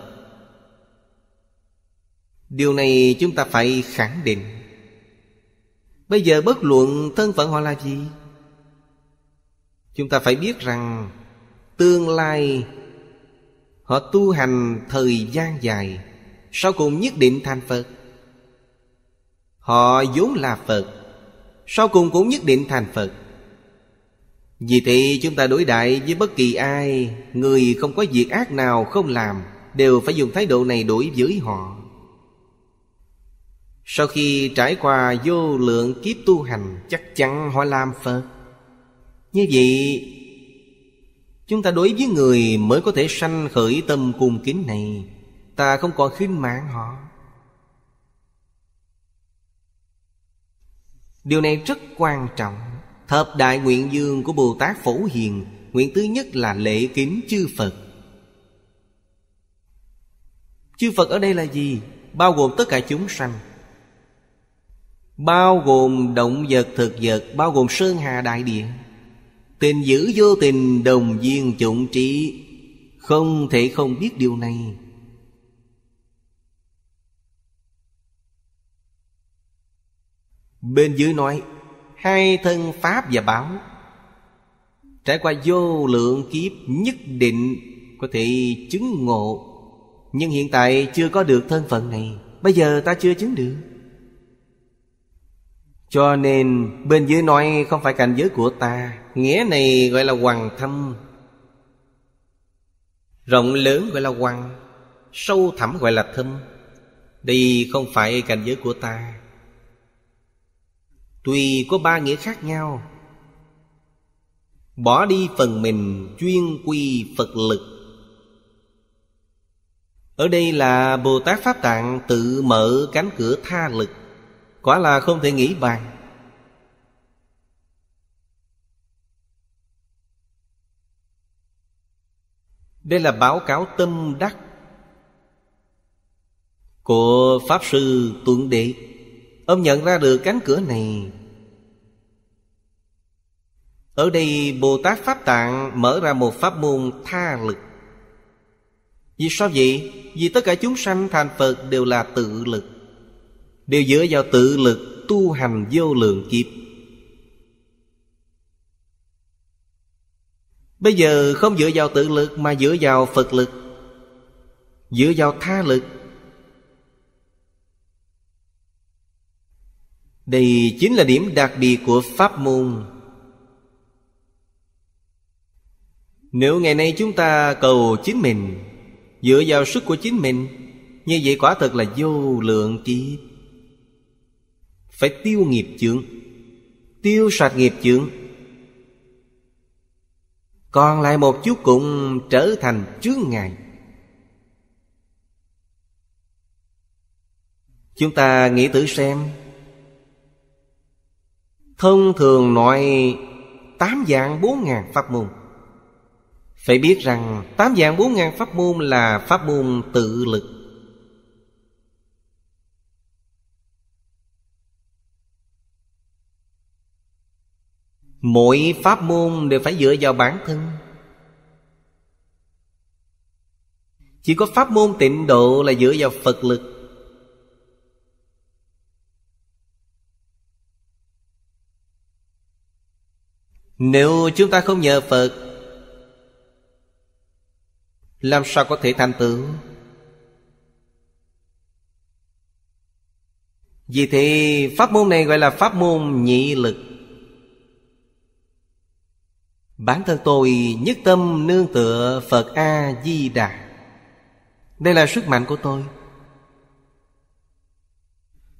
Điều này chúng ta phải khẳng định Bây giờ bất luận thân phận họ là gì Chúng ta phải biết rằng Tương lai Họ tu hành thời gian dài Sau cùng nhất định thành Phật Họ vốn là Phật Sau cùng cũng nhất định thành Phật vì thế chúng ta đối đại với bất kỳ ai Người không có việc ác nào không làm Đều phải dùng thái độ này đối với họ Sau khi trải qua vô lượng kiếp tu hành Chắc chắn họ làm Phật Như vậy Chúng ta đối với người mới có thể sanh khởi tâm cung kính này Ta không còn khinh mạng họ Điều này rất quan trọng Thập đại nguyện dương của Bồ Tát Phổ Hiền Nguyện thứ nhất là lễ kính chư Phật Chư Phật ở đây là gì? Bao gồm tất cả chúng sanh Bao gồm động vật thực vật Bao gồm sơn hà đại địa Tình giữ vô tình đồng viên chủng trí Không thể không biết điều này Bên dưới nói hai thân pháp và báo trải qua vô lượng kiếp nhất định có thể chứng ngộ nhưng hiện tại chưa có được thân phận này bây giờ ta chưa chứng được cho nên bên dưới nói không phải cảnh giới của ta Nghĩa này gọi là hoàng thâm Rộng lớn gọi là hoàng Sâu thẳm gọi là thâm Đây không phải cảnh giới của ta tùy có ba nghĩa khác nhau bỏ đi phần mình chuyên quy phật lực ở đây là bồ tát pháp tạng tự mở cánh cửa tha lực quả là không thể nghĩ bàn đây là báo cáo tâm đắc của pháp sư tuấn đế Ông nhận ra được cánh cửa này Ở đây Bồ Tát Pháp Tạng mở ra một pháp môn tha lực Vì sao vậy? Vì tất cả chúng sanh thành Phật đều là tự lực Đều dựa vào tự lực tu hành vô lượng kiếp Bây giờ không dựa vào tự lực mà dựa vào Phật lực Dựa vào tha lực Đây chính là điểm đặc biệt của Pháp môn Nếu ngày nay chúng ta cầu chính mình Dựa vào sức của chính mình Như vậy quả thật là vô lượng kiếp Phải tiêu nghiệp chướng Tiêu sạch nghiệp chướng Còn lại một chút cũng trở thành chướng ngại Chúng ta nghĩ thử xem Thông thường nói tám dạng bốn ngàn pháp môn Phải biết rằng tám dạng bốn ngàn pháp môn là pháp môn tự lực Mỗi pháp môn đều phải dựa vào bản thân Chỉ có pháp môn tịnh độ là dựa vào Phật lực Nếu chúng ta không nhờ Phật Làm sao có thể thành tựu Vì thế pháp môn này gọi là pháp môn nhị lực Bản thân tôi nhất tâm nương tựa Phật A-di-đà Đây là sức mạnh của tôi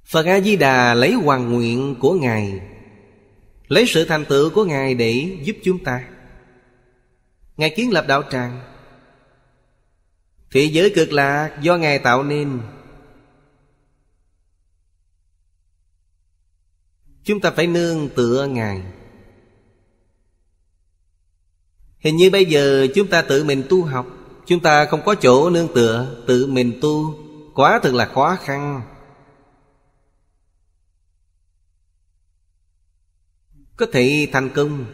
Phật A-di-đà lấy hoàn nguyện của Ngài lấy sự thành tựu của ngài để giúp chúng ta ngài kiến lập đạo tràng thế giới cực lạc do ngài tạo nên chúng ta phải nương tựa ngài hình như bây giờ chúng ta tự mình tu học chúng ta không có chỗ nương tựa tự mình tu quá thật là khó khăn có thể thành công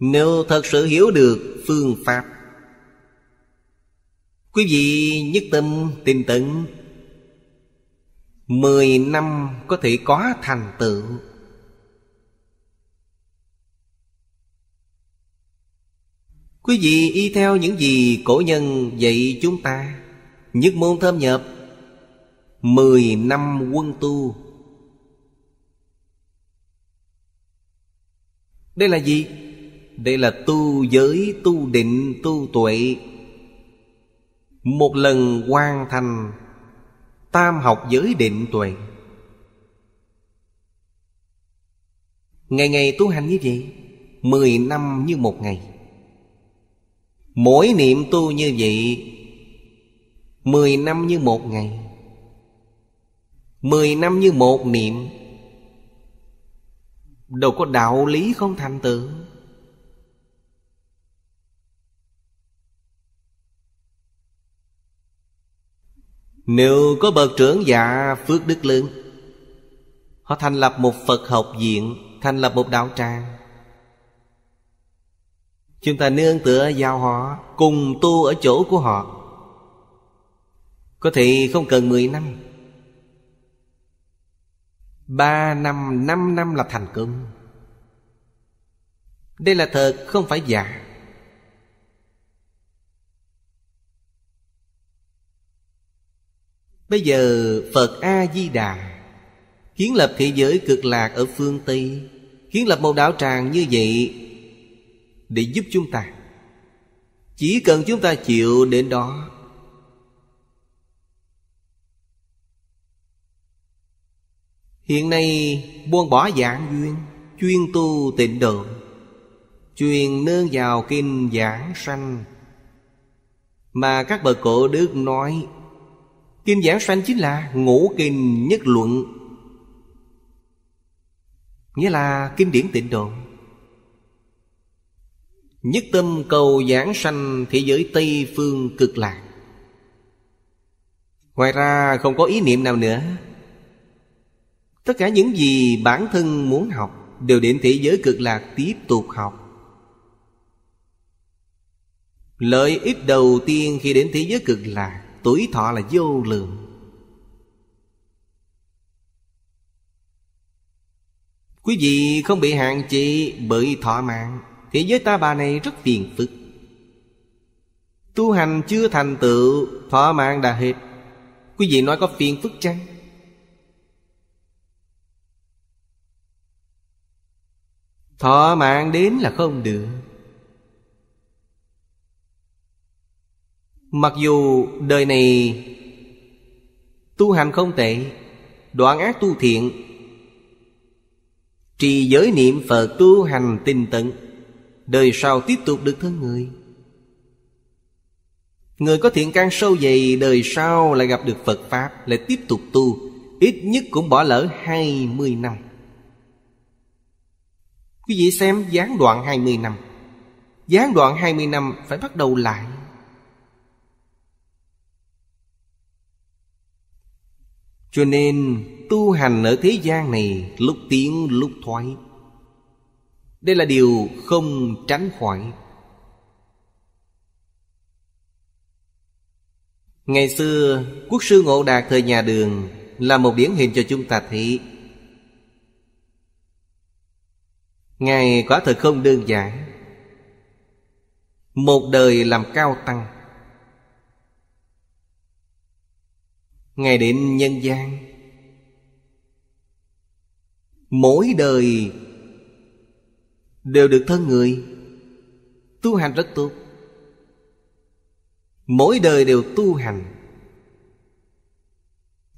nếu thật sự hiểu được phương pháp quý vị nhất tâm tin tận mười năm có thể có thành tựu quý vị y theo những gì cổ nhân dạy chúng ta nhất môn thâm nhập mười năm quân tu Đây là gì? Đây là tu giới, tu định, tu tuệ Một lần hoàn thành Tam học giới định tuệ Ngày ngày tu hành như vậy Mười năm như một ngày Mỗi niệm tu như vậy Mười năm như một ngày Mười năm như một niệm Đâu có đạo lý không thành tựu Nếu có bậc trưởng giả Phước Đức lớn, Họ thành lập một Phật học viện Thành lập một đạo tràng Chúng ta nương tựa vào họ Cùng tu ở chỗ của họ Có thể không cần mười năm Ba năm, năm năm là thành công Đây là thật không phải giả Bây giờ Phật A-di-đà Kiến lập thế giới cực lạc ở phương Tây Kiến lập một đạo tràng như vậy Để giúp chúng ta Chỉ cần chúng ta chịu đến đó Hiện nay buông bỏ giảng duyên Chuyên tu tịnh độ Chuyên nương vào kinh giảng sanh Mà các bậc cổ đức nói Kinh giảng sanh chính là ngũ kinh nhất luận Nghĩa là kinh điển tịnh độ Nhất tâm cầu giảng sanh thế giới Tây Phương cực lạc Ngoài ra không có ý niệm nào nữa tất cả những gì bản thân muốn học đều đến thế giới cực lạc tiếp tục học lợi ích đầu tiên khi đến thế giới cực lạc tuổi thọ là vô lượng quý vị không bị hạn chế bởi thọ mạng thế giới ta bà này rất phiền phức tu hành chưa thành tựu thọ mạng đã hết quý vị nói có phiền phức chăng Thọ mạng đến là không được Mặc dù đời này Tu hành không tệ Đoạn ác tu thiện Trì giới niệm Phật tu hành tình tận Đời sau tiếp tục được thân người Người có thiện căn sâu dày Đời sau lại gặp được Phật Pháp Lại tiếp tục tu Ít nhất cũng bỏ lỡ 20 năm Quý vị xem gián đoạn 20 năm Gián đoạn 20 năm phải bắt đầu lại Cho nên tu hành ở thế gian này lúc tiến lúc thoái Đây là điều không tránh khỏi Ngày xưa quốc sư Ngộ Đạt thời nhà Đường Là một điển hình cho chúng ta thấy Ngài quả thật không đơn giản Một đời làm cao tăng Ngài đến nhân gian Mỗi đời Đều được thân người Tu hành rất tốt Mỗi đời đều tu hành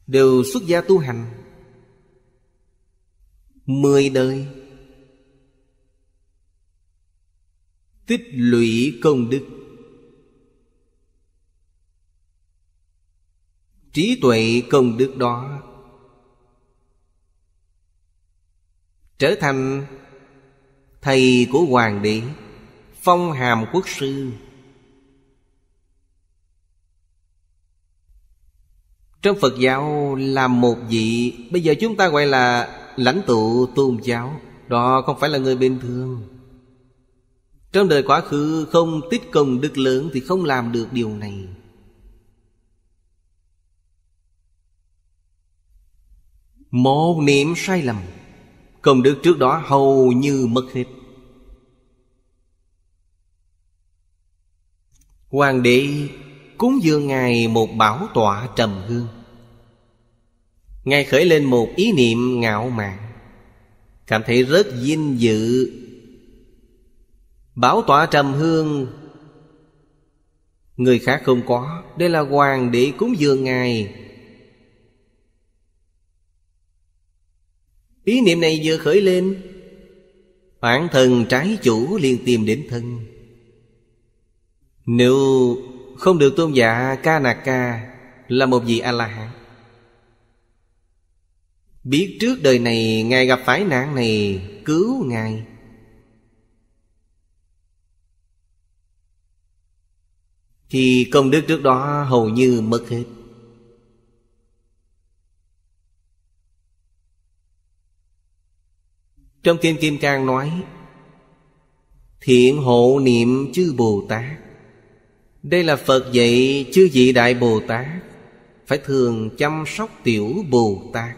Đều xuất gia tu hành Mười đời tích lũy công đức trí tuệ công đức đó trở thành thầy của hoàng đế phong hàm quốc sư trong phật giáo là một vị bây giờ chúng ta gọi là lãnh tụ tôn giáo đó không phải là người bình thường trong đời quá khứ không tích công đức lớn Thì không làm được điều này Một niệm sai lầm Công đức trước đó hầu như mất hết Hoàng đế cúng dường Ngài một bảo tọa trầm hương Ngài khởi lên một ý niệm ngạo mạn Cảm thấy rất vinh dự Bảo tọa trầm hương Người khác không có Đây là hoàng đệ cúng dường Ngài Ý niệm này vừa khởi lên Bản thân trái chủ liền tìm đến thân Nếu không được tôn giả Ca Nạc Ca Là một vị A-la-hán Biết trước đời này Ngài gặp phải nạn này Cứu Ngài thì công đức trước đó hầu như mất hết trong kinh kim cang nói thiện hộ niệm chư bồ tát đây là phật dạy chư vị đại bồ tát phải thường chăm sóc tiểu bồ tát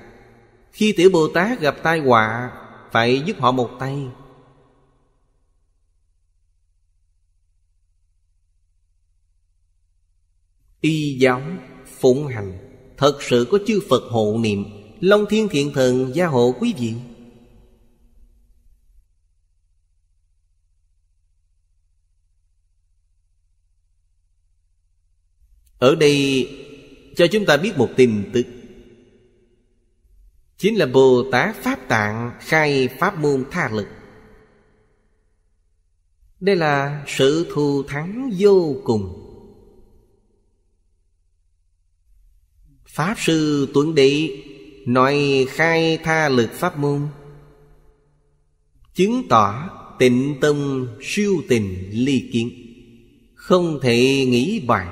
khi tiểu bồ tát gặp tai họa phải giúp họ một tay y giáo phụng hành thật sự có chư phật hộ niệm long thiên thiện thần gia hộ quý vị ở đây cho chúng ta biết một tin tức chính là bồ tát pháp tạng khai pháp môn tha lực đây là sự thù thắng vô cùng Pháp Sư Tuấn Đệ Nói khai tha lực pháp môn Chứng tỏ tịnh tâm siêu tình ly kiến Không thể nghĩ bài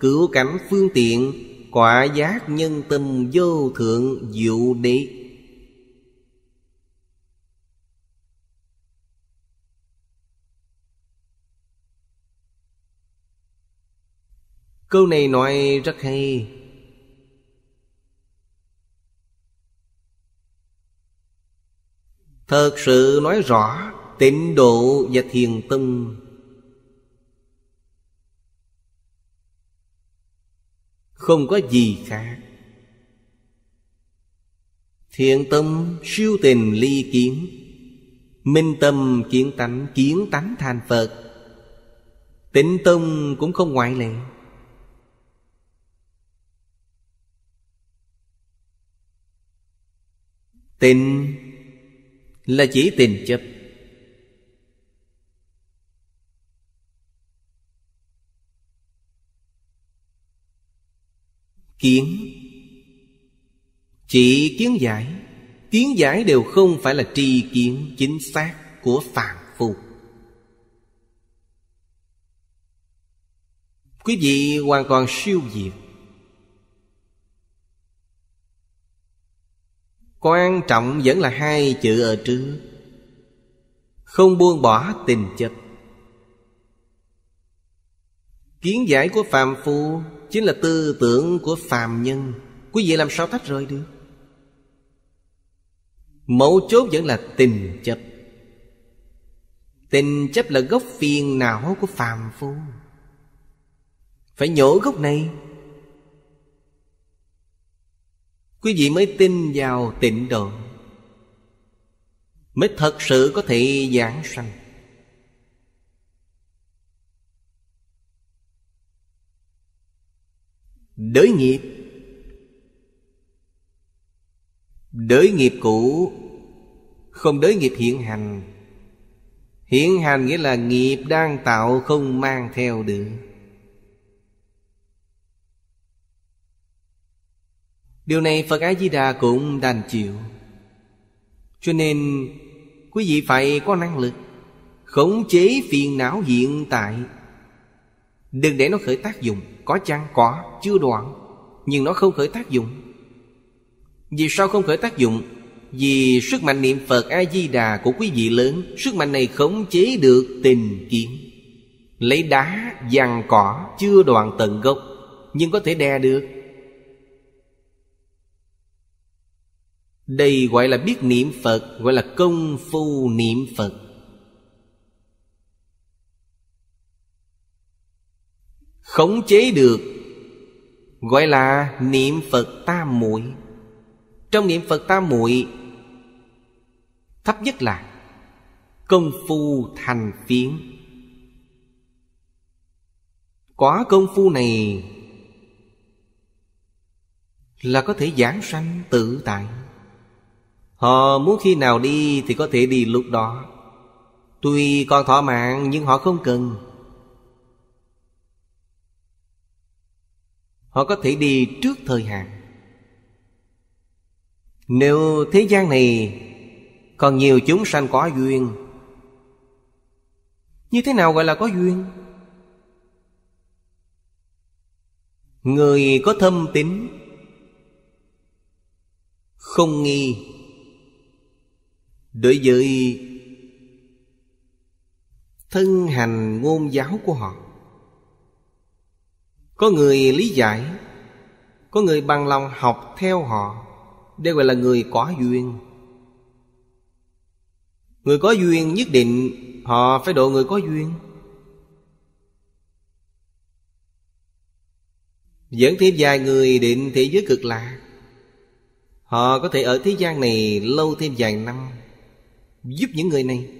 cứu cảnh phương tiện Quả giác nhân tâm vô thượng diệu đế Câu này nói rất hay Thật sự nói rõ Tịnh độ và thiền tâm Không có gì khác Thiện tâm siêu tình ly kiến Minh tâm kiến tánh kiến tánh thành Phật Tịnh tâm cũng không ngoại lệ Tịnh là chỉ tình chấp kiến chỉ kiến giải kiến giải đều không phải là tri kiến chính xác của phàm phu quý vị hoàn toàn siêu diệt quan trọng vẫn là hai chữ ở trước không buông bỏ tình chấp kiến giải của phàm phu chính là tư tưởng của phàm nhân quý vị làm sao tách rời được mẫu chốt vẫn là tình chấp tình chấp là gốc phiền não của phàm phu phải nhổ gốc này Quý vị mới tin vào tịnh độ Mới thật sự có thể giảng sanh Đới nghiệp Đới nghiệp cũ Không đới nghiệp hiện hành Hiện hành nghĩa là nghiệp đang tạo không mang theo được Điều này Phật A-di-đà cũng đành chịu Cho nên Quý vị phải có năng lực Khống chế phiền não hiện tại Đừng để nó khởi tác dụng Có chăng có chưa đoạn Nhưng nó không khởi tác dụng Vì sao không khởi tác dụng Vì sức mạnh niệm Phật A-di-đà của quý vị lớn Sức mạnh này khống chế được tình kiến Lấy đá, vàng cỏ Chưa đoạn tận gốc Nhưng có thể đè được Đây gọi là biết niệm Phật Gọi là công phu niệm Phật Khống chế được Gọi là niệm Phật tam muội Trong niệm Phật tam muội Thấp nhất là Công phu thành phiến Quá công phu này Là có thể giảng sanh tự tại Họ muốn khi nào đi thì có thể đi lúc đó Tuy còn thỏa mạng nhưng họ không cần Họ có thể đi trước thời hạn Nếu thế gian này Còn nhiều chúng sanh có duyên Như thế nào gọi là có duyên? Người có thâm tính Không nghi đối với thân hành ngôn giáo của họ có người lý giải có người bằng lòng học theo họ đây gọi là người có duyên người có duyên nhất định họ phải độ người có duyên Dẫn thêm vài người định thế giới cực lạ, Họ có thể ở thế gian này lâu thêm vài năm giúp những người này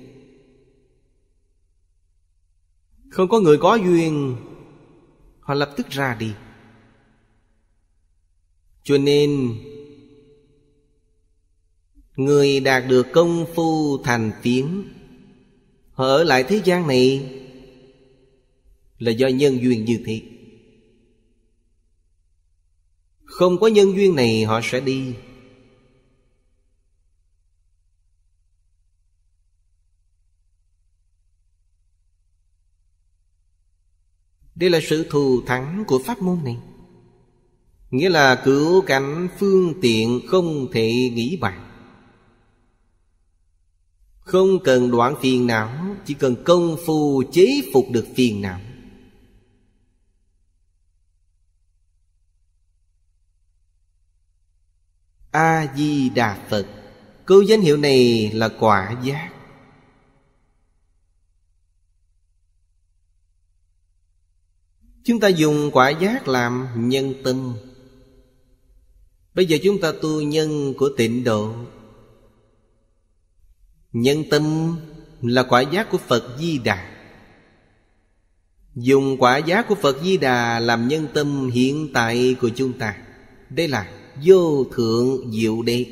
không có người có duyên họ lập tức ra đi cho nên người đạt được công phu thành tiếng họ ở lại thế gian này là do nhân duyên như thế không có nhân duyên này họ sẽ đi Đây là sự thù thắng của pháp môn này Nghĩa là cứu cảnh phương tiện không thể nghĩ bàn Không cần đoạn phiền não Chỉ cần công phu chế phục được phiền não A-di-đà Phật Câu danh hiệu này là quả giác Chúng ta dùng quả giác làm nhân tâm Bây giờ chúng ta tu nhân của tịnh độ Nhân tâm là quả giác của Phật Di Đà Dùng quả giác của Phật Di Đà làm nhân tâm hiện tại của chúng ta Đây là vô thượng diệu đế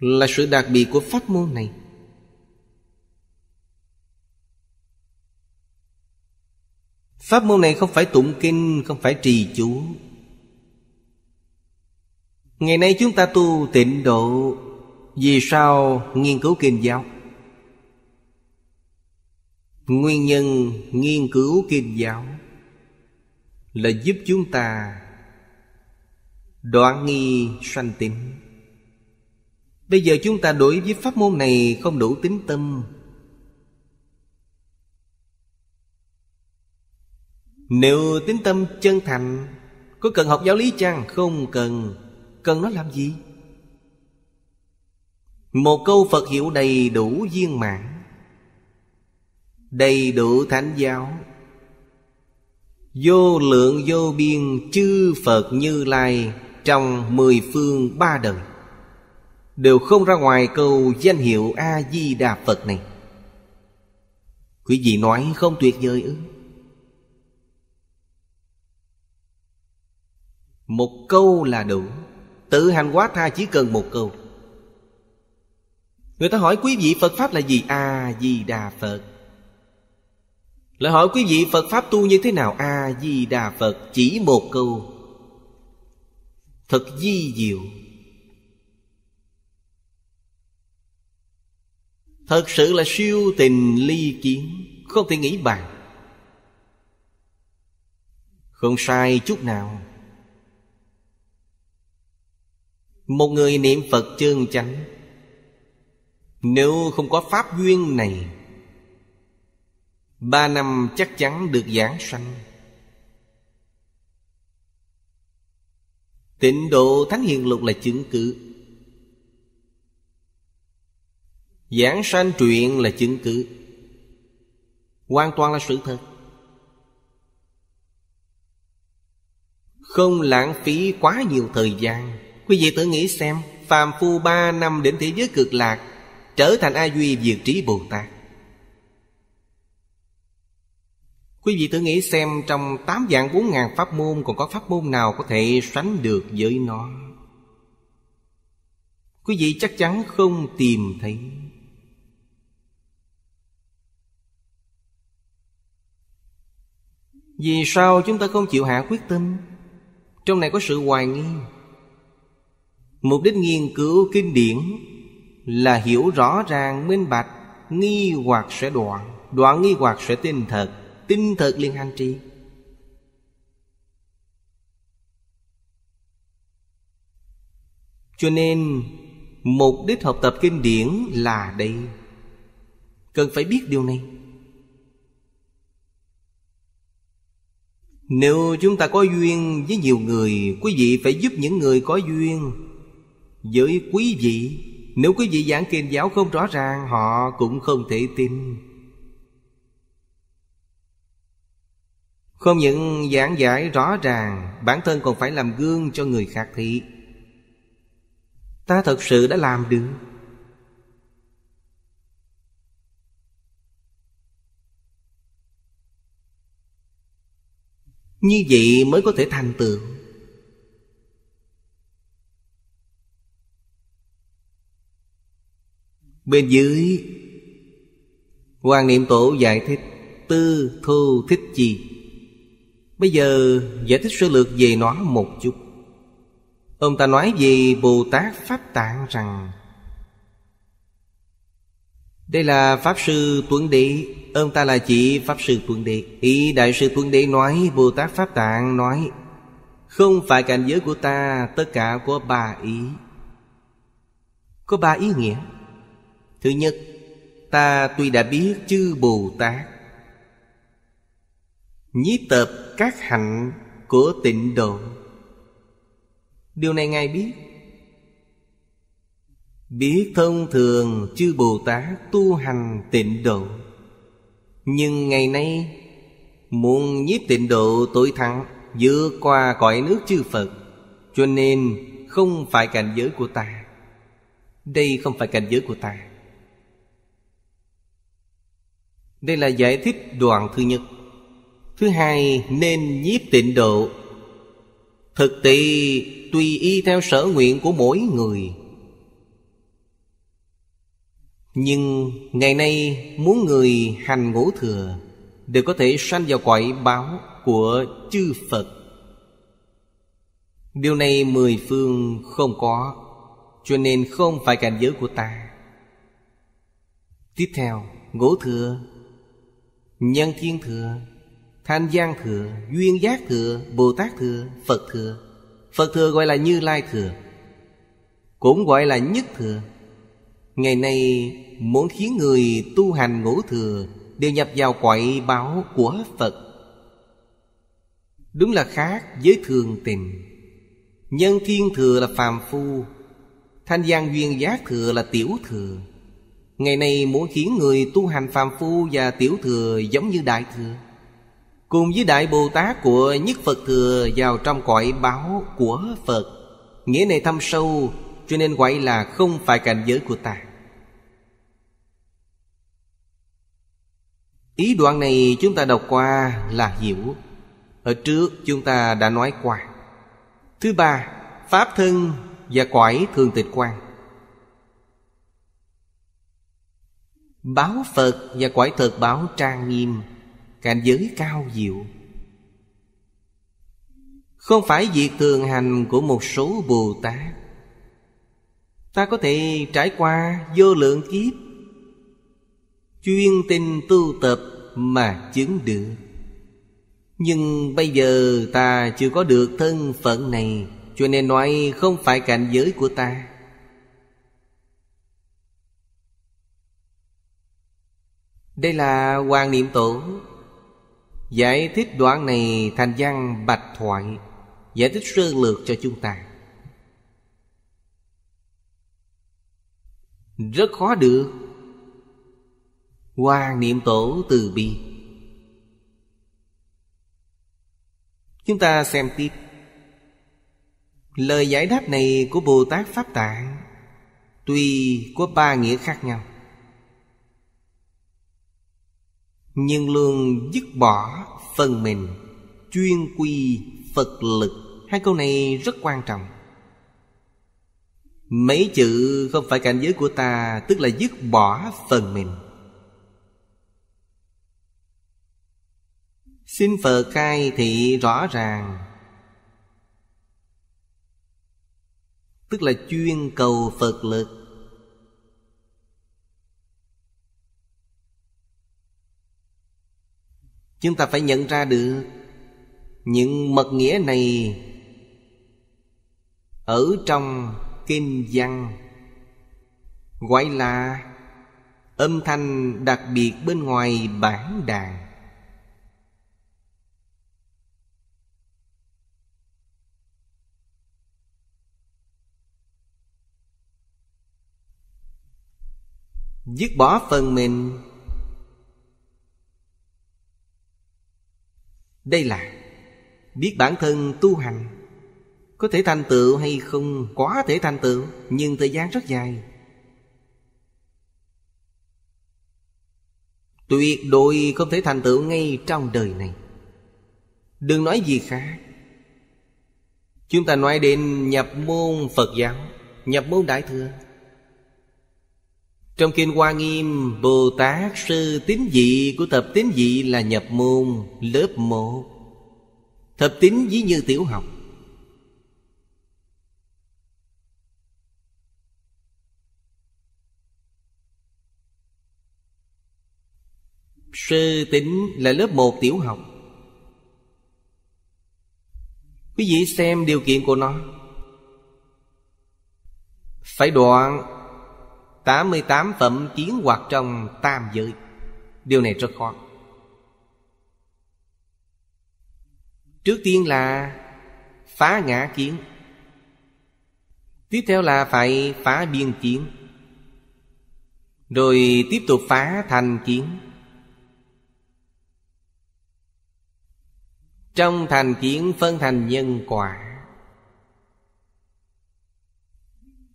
Là sự đặc biệt của pháp môn này Pháp môn này không phải tụng kinh Không phải trì chú Ngày nay chúng ta tu tịnh độ Vì sao nghiên cứu kinh giáo Nguyên nhân nghiên cứu kinh giáo Là giúp chúng ta Đoạn nghi sanh tính Bây giờ chúng ta đối với pháp môn này không đủ tính tâm Nếu tính tâm chân thành Có cần học giáo lý chăng? Không cần Cần nó làm gì? Một câu Phật hiểu đầy đủ viên mãn Đầy đủ thánh giáo Vô lượng vô biên chư Phật như lai Trong mười phương ba đời Đều không ra ngoài câu danh hiệu A-di-đà Phật này Quý vị nói không tuyệt vời ư Một câu là đủ Tự hành quá tha chỉ cần một câu Người ta hỏi quý vị Phật Pháp là gì? A-di-đà Phật Lại hỏi quý vị Phật Pháp tu như thế nào? A-di-đà Phật Chỉ một câu Thật di diệu Thật sự là siêu tình ly kiến Không thể nghĩ bàn Không sai chút nào Một người niệm Phật chương chánh Nếu không có pháp duyên này Ba năm chắc chắn được giảng sanh Tịnh độ Thánh Hiền Lục là chứng cứ Giảng sanh truyện là chứng cứ Hoàn toàn là sự thật Không lãng phí quá nhiều thời gian Quý vị tự nghĩ xem Phàm phu ba năm đến thế giới cực lạc Trở thành A Duy Việt trí Bồ Tát Quý vị tự nghĩ xem Trong tám dạng bốn ngàn pháp môn Còn có pháp môn nào có thể sánh được với nó Quý vị chắc chắn không tìm thấy Vì sao chúng ta không chịu hạ quyết tâm Trong này có sự hoài nghi mục đích nghiên cứu kinh điển là hiểu rõ ràng minh bạch nghi hoặc sẽ đoạn đoạn nghi hoặc sẽ tin thật tin thật liên hành trì cho nên mục đích học tập kinh điển là đây cần phải biết điều này nếu chúng ta có duyên với nhiều người quý vị phải giúp những người có duyên với quý vị Nếu quý vị giảng kinh giáo không rõ ràng Họ cũng không thể tin Không những giảng giải rõ ràng Bản thân còn phải làm gương cho người khác thị Ta thật sự đã làm được Như vậy mới có thể thành tựu Bên dưới Hoàng niệm tổ giải thích Tư thu thích chi Bây giờ giải thích sơ lược về nó một chút Ông ta nói về Bồ Tát Pháp Tạng rằng Đây là Pháp Sư Tuấn đệ Ông ta là chỉ Pháp Sư Tuấn đệ Ý Đại sư Tuấn đệ nói Bồ Tát Pháp Tạng nói Không phải cảnh giới của ta Tất cả có ba ý Có ba ý nghĩa Thứ nhất Ta tuy đã biết chư Bồ Tát Nhiếp tập các hạnh của tịnh độ Điều này Ngài biết Biết thông thường chư Bồ Tát tu hành tịnh độ Nhưng ngày nay Muốn nhiếp tịnh độ tối thắng vượt qua cõi nước chư Phật Cho nên không phải cảnh giới của ta Đây không phải cảnh giới của ta Đây là giải thích đoạn thứ nhất Thứ hai nên nhiếp tịnh độ Thực tế tùy y theo sở nguyện của mỗi người Nhưng ngày nay muốn người hành ngũ thừa Đều có thể sanh vào quậy báo của chư Phật Điều này mười phương không có Cho nên không phải cảnh giới của ta Tiếp theo, ngũ thừa nhân thiên thừa thanh giang thừa duyên giác thừa bồ tát thừa phật thừa phật thừa gọi là như lai thừa cũng gọi là nhất thừa ngày nay muốn khiến người tu hành ngũ thừa đều nhập vào quậy báo của phật đúng là khác với thường tình nhân thiên thừa là phàm phu thanh gian duyên giác thừa là tiểu thừa Ngày nay muốn khiến người tu hành phàm phu và tiểu thừa giống như đại thừa Cùng với đại Bồ Tát của nhất Phật thừa vào trong cõi báo của Phật Nghĩa này thâm sâu cho nên gọi là không phải cảnh giới của ta Ý đoạn này chúng ta đọc qua là hiểu Ở trước chúng ta đã nói qua Thứ ba Pháp thân và cõi thường tịch quan Báo Phật và quải thực báo trang nghiêm Cảnh giới cao diệu Không phải việc thường hành của một số Bồ Tát Ta có thể trải qua vô lượng kiếp Chuyên tình tu tập mà chứng được Nhưng bây giờ ta chưa có được thân phận này Cho nên nói không phải cảnh giới của ta Đây là quan Niệm Tổ Giải thích đoạn này thành văn bạch thoại Giải thích sơ lược cho chúng ta Rất khó được quan Niệm Tổ từ bi Chúng ta xem tiếp Lời giải đáp này của Bồ Tát Pháp Tạng Tuy có ba nghĩa khác nhau nhưng luôn dứt bỏ phần mình chuyên quy phật lực hai câu này rất quan trọng mấy chữ không phải cảnh giới của ta tức là dứt bỏ phần mình xin phật khai thị rõ ràng tức là chuyên cầu phật lực chúng ta phải nhận ra được những mật nghĩa này ở trong kinh văn gọi là âm thanh đặc biệt bên ngoài bản đàn dứt bỏ phần mình Đây là biết bản thân tu hành Có thể thành tựu hay không Quá thể thành tựu Nhưng thời gian rất dài Tuyệt đối không thể thành tựu ngay trong đời này Đừng nói gì khác Chúng ta nói đến nhập môn Phật giáo Nhập môn Đại Thừa trong Kinh Hoa Nghiêm Bồ Tát Sư Tín Dị của Thập Tín Dị là nhập môn lớp 1 Thập Tín ví như tiểu học Sư tín là lớp 1 tiểu học Quý vị xem điều kiện của nó Phải đoạn 88 phẩm chiến hoạt trong tam giới Điều này rất khó Trước tiên là phá ngã kiến Tiếp theo là phải phá biên kiến Rồi tiếp tục phá thành kiến Trong thành kiến phân thành nhân quả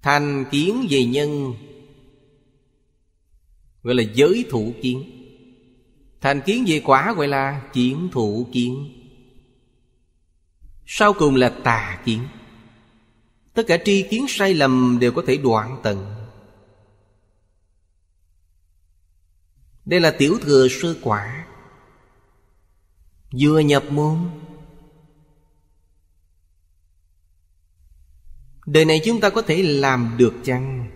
Thành kiến về nhân gọi là giới thủ kiến thành kiến về quả gọi là kiến thủ kiến sau cùng là tà kiến tất cả tri kiến sai lầm đều có thể đoạn tận đây là tiểu thừa sơ quả vừa nhập môn đời này chúng ta có thể làm được chăng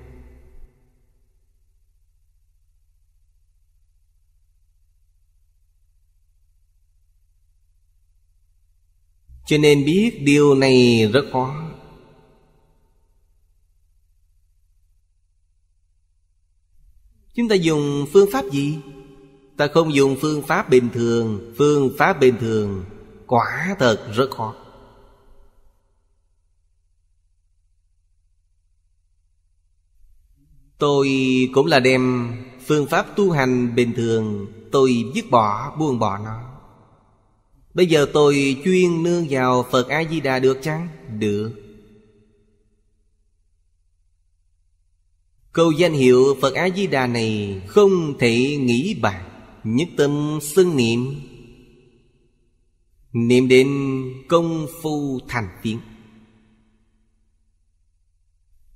cho nên biết điều này rất khó chúng ta dùng phương pháp gì ta không dùng phương pháp bình thường phương pháp bình thường quả thật rất khó tôi cũng là đem phương pháp tu hành bình thường tôi dứt bỏ buông bỏ nó Bây giờ tôi chuyên nương vào Phật A-di-đà được chăng? Được Câu danh hiệu Phật A-di-đà này không thể nghĩ bàn Nhất tâm xưng niệm Niệm đến công phu thành tiếng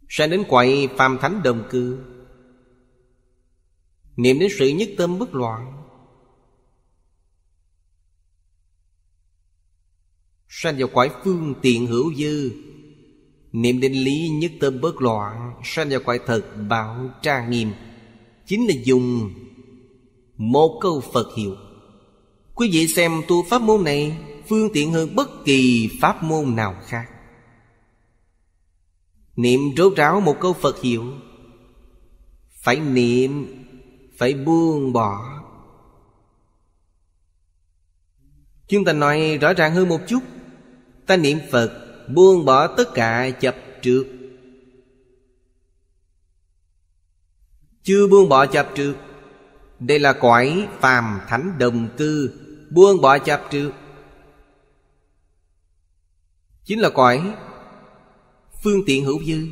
Sẽ đến quậy phàm thánh đồng cư Niệm đến sự nhất tâm bất loạn Sanh vào cõi phương tiện hữu dư Niệm định lý nhất tâm bớt loạn Sanh vào cõi thật bảo tra nghiêm Chính là dùng Một câu Phật hiệu Quý vị xem tu pháp môn này Phương tiện hơn bất kỳ pháp môn nào khác Niệm rốt ráo một câu Phật hiệu Phải niệm Phải buông bỏ Chúng ta nói rõ ràng hơn một chút Ta niệm Phật buông bỏ tất cả chấp trước Chưa buông bỏ chấp trước Đây là cõi phàm thánh đồng cư Buông bỏ chấp trước Chính là cõi Phương tiện hữu dư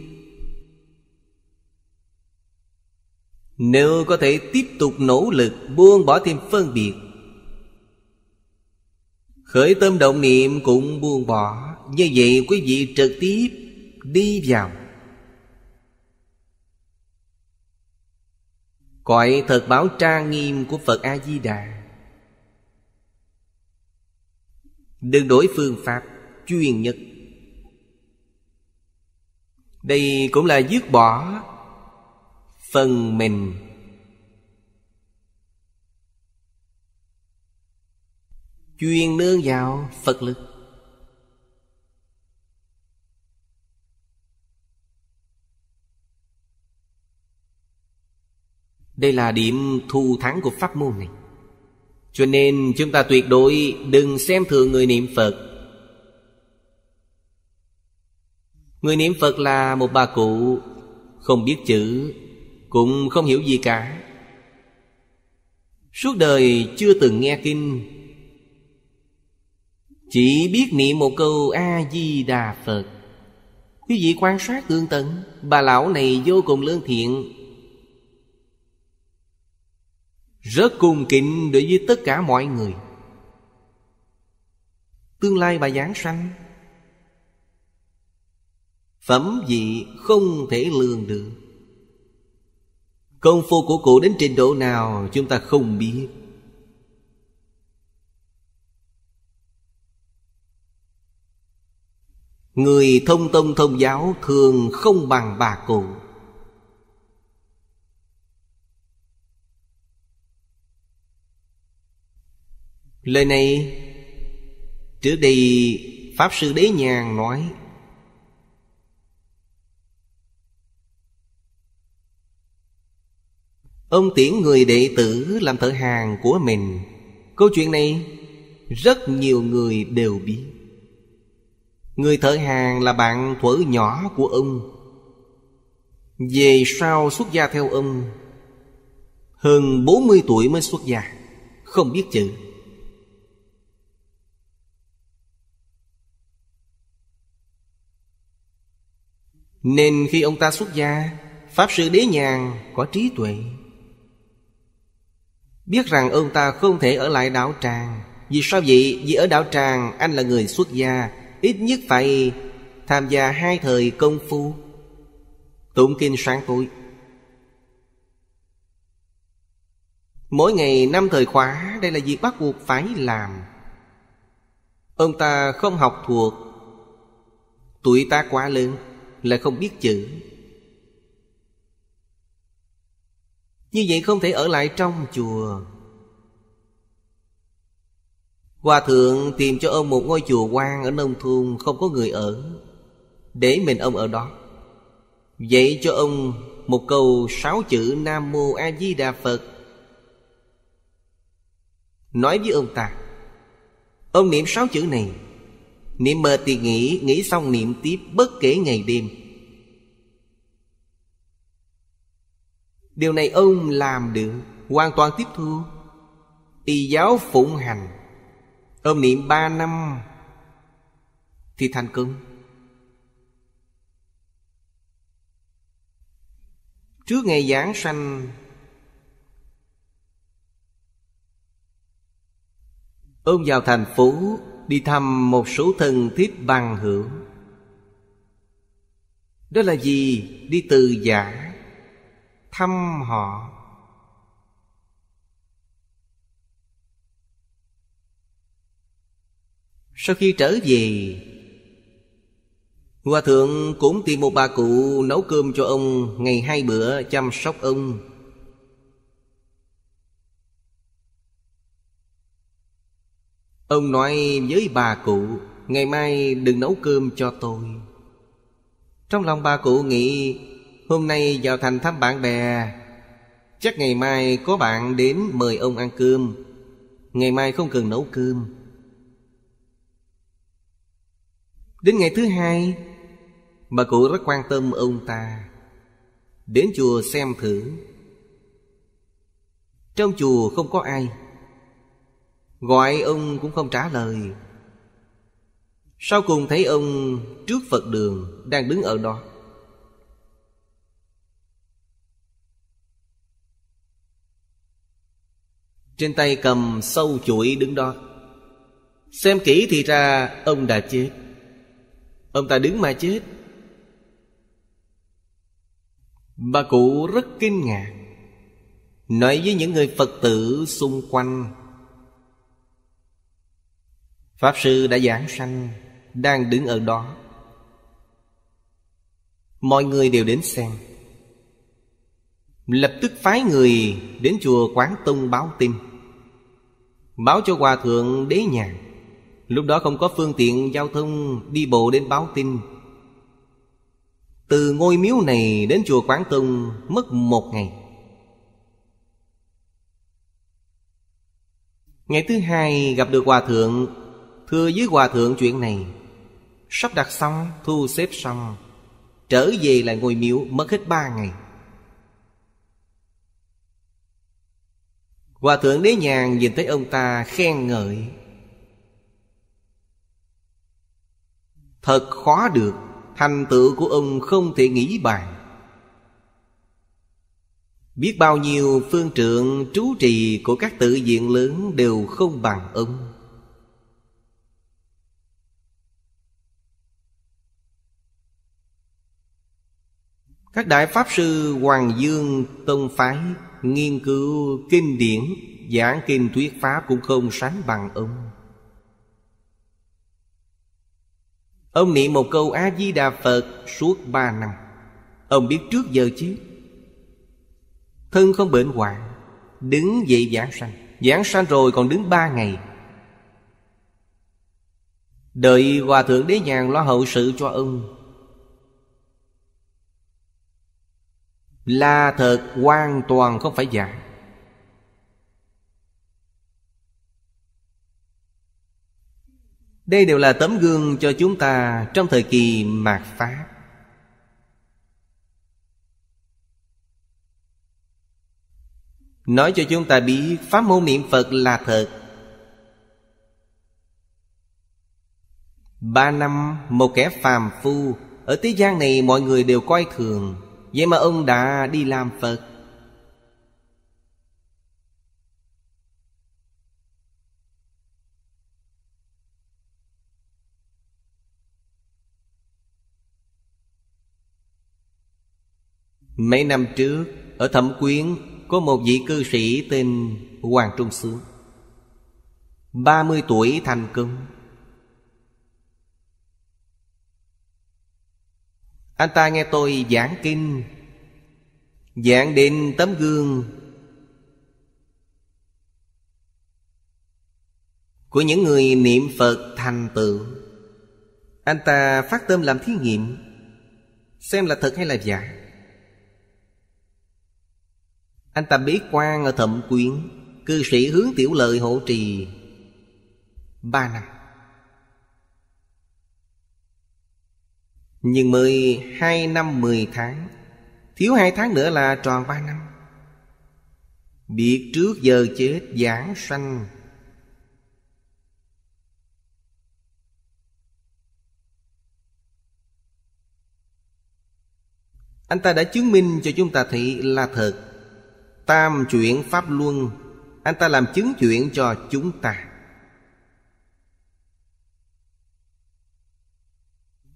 Nếu có thể tiếp tục nỗ lực buông bỏ thêm phân biệt Khởi tâm động niệm cũng buông bỏ Như vậy quý vị trực tiếp đi vào Cõi thật báo trang nghiêm của Phật A-di-đà Đừng đổi phương pháp chuyên nhất Đây cũng là dứt bỏ Phần mình chuyên nương vào phật lực đây là điểm thu thắng của pháp môn này cho nên chúng ta tuyệt đối đừng xem thường người niệm phật Người niệm Phật là một bà cụ Không biết chữ Cũng không hiểu gì cả Suốt đời chưa từng nghe kinh chỉ biết niệm một câu A-di-đà Phật Quý vị quan sát tương tận Bà lão này vô cùng lương thiện Rất cung kính đối với tất cả mọi người Tương lai bà giảng sanh Phẩm vị không thể lường được Công phu của cụ đến trình độ nào chúng ta không biết Người thông tông thông giáo thường không bằng bà cụ Lời này Trước đây Pháp Sư Đế Nhàn nói Ông tiễn người đệ tử làm thợ hàng của mình Câu chuyện này Rất nhiều người đều biết Người thợ hàng là bạn thuở nhỏ của ông Về sau xuất gia theo ông Hơn 40 tuổi mới xuất gia Không biết chữ Nên khi ông ta xuất gia Pháp sư Đế Nhàn có trí tuệ Biết rằng ông ta không thể ở lại đảo Tràng Vì sao vậy? Vì ở đảo Tràng anh là người xuất gia Ít nhất phải tham gia hai thời công phu Tụng kinh sáng tối Mỗi ngày năm thời khóa Đây là việc bắt buộc phải làm Ông ta không học thuộc Tuổi ta quá lớn Là không biết chữ Như vậy không thể ở lại trong chùa Hòa thượng tìm cho ông một ngôi chùa quan ở nông thôn không có người ở Để mình ông ở đó Dạy cho ông một câu sáu chữ Nam Mô A Di Đà Phật Nói với ông ta Ông niệm sáu chữ này Niệm mệt thì nghĩ Nghĩ xong niệm tiếp bất kể ngày đêm Điều này ông làm được Hoàn toàn tiếp thu Y giáo phụng hành Ôm niệm ba năm Thì thành công Trước ngày giảng sanh Ôm vào thành phố Đi thăm một số thân thiết bằng hữu Đó là gì? Đi từ giả Thăm họ Sau khi trở về Hòa thượng cũng tìm một bà cụ nấu cơm cho ông Ngày hai bữa chăm sóc ông Ông nói với bà cụ Ngày mai đừng nấu cơm cho tôi Trong lòng bà cụ nghĩ Hôm nay vào thành thăm bạn bè Chắc ngày mai có bạn đến mời ông ăn cơm Ngày mai không cần nấu cơm Đến ngày thứ hai Bà cụ rất quan tâm ông ta Đến chùa xem thử Trong chùa không có ai Gọi ông cũng không trả lời Sau cùng thấy ông trước Phật đường đang đứng ở đó Trên tay cầm sâu chuỗi đứng đó Xem kỹ thì ra ông đã chết Ông ta đứng mà chết Bà cụ rất kinh ngạc Nói với những người Phật tử xung quanh Pháp Sư đã giảng sanh Đang đứng ở đó Mọi người đều đến xem Lập tức phái người đến chùa Quán Tông báo tin Báo cho Hòa Thượng Đế Nhàn Lúc đó không có phương tiện giao thông đi bộ đến báo tin Từ ngôi miếu này đến chùa Quảng Tùng mất một ngày Ngày thứ hai gặp được Hòa Thượng Thưa với Hòa Thượng chuyện này Sắp đặt xong, thu xếp xong Trở về lại ngôi miếu mất hết ba ngày Hòa Thượng Đế Nhàn nhìn thấy ông ta khen ngợi Thật khó được Thành tựu của ông không thể nghĩ bàn Biết bao nhiêu phương trượng trú trì của các tự viện lớn đều không bằng ông Các đại pháp sư Hoàng Dương Tông Phái Nghiên cứu kinh điển Giảng kinh thuyết pháp cũng không sánh bằng ông Ông niệm một câu A-di-đà Phật suốt ba năm Ông biết trước giờ chứ Thân không bệnh hoạn Đứng dậy giảng sanh Giảng sanh rồi còn đứng ba ngày Đợi Hòa Thượng Đế Nhàn lo hậu sự cho ông Là thật hoàn toàn không phải giả Đây đều là tấm gương cho chúng ta trong thời kỳ mạt Pháp Nói cho chúng ta biết Pháp môn niệm Phật là thật Ba năm một kẻ phàm phu Ở thế gian này mọi người đều coi thường Vậy mà ông đã đi làm Phật Mấy năm trước Ở Thẩm Quyến Có một vị cư sĩ tên Hoàng Trung Sướng 30 tuổi thành công Anh ta nghe tôi giảng kinh Giảng đến tấm gương Của những người niệm Phật thành tựu Anh ta phát tâm làm thí nghiệm Xem là thật hay là giả anh ta bế quan ở thẩm quyến Cư sĩ hướng tiểu lợi hộ trì Ba năm Nhưng mười hai năm mười tháng Thiếu hai tháng nữa là tròn ba năm biệt trước giờ chết giảng sanh Anh ta đã chứng minh cho chúng ta thấy là thật Tam chuyển Pháp Luân Anh ta làm chứng chuyện cho chúng ta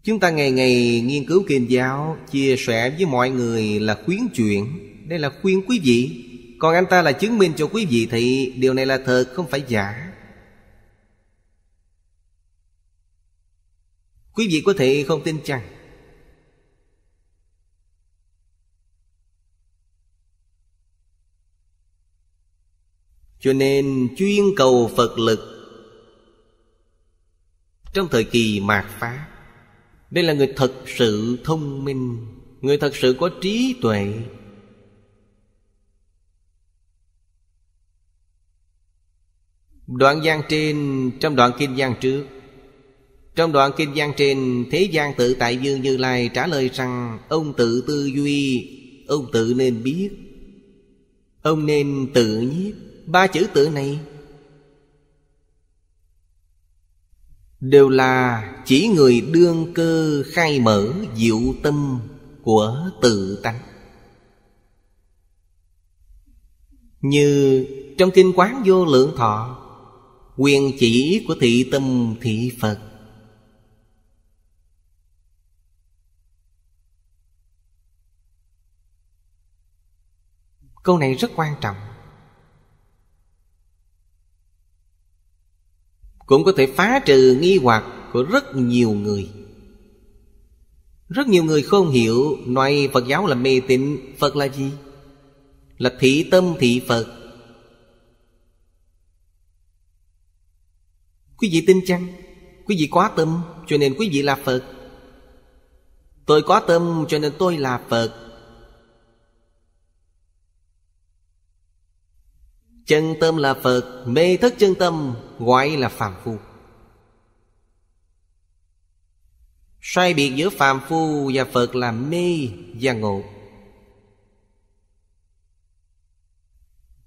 Chúng ta ngày ngày nghiên cứu kinh giáo Chia sẻ với mọi người là khuyến chuyện Đây là khuyên quý vị Còn anh ta là chứng minh cho quý vị thì Điều này là thật không phải giả Quý vị có thể không tin chăng cho nên chuyên cầu phật lực trong thời kỳ mạt phá đây là người thật sự thông minh người thật sự có trí tuệ đoạn gian trên trong đoạn kinh gian trước trong đoạn kinh gian trên thế gian tự tại dương như lai trả lời rằng ông tự tư duy ông tự nên biết ông nên tự nhiếp ba chữ tự này đều là chỉ người đương cơ khai mở diệu tâm của tự tánh như trong kinh quán vô lượng thọ quyền chỉ của thị tâm thị phật câu này rất quan trọng cũng có thể phá trừ nghi hoặc của rất nhiều người rất nhiều người không hiểu nói phật giáo là mê tín phật là gì là thị tâm thị phật quý vị tin chăng quý vị quá tâm cho nên quý vị là phật tôi quá tâm cho nên tôi là phật chân tâm là phật mê thất chân tâm gọi là phàm phu sai biệt giữa phàm phu và phật là mê và ngộ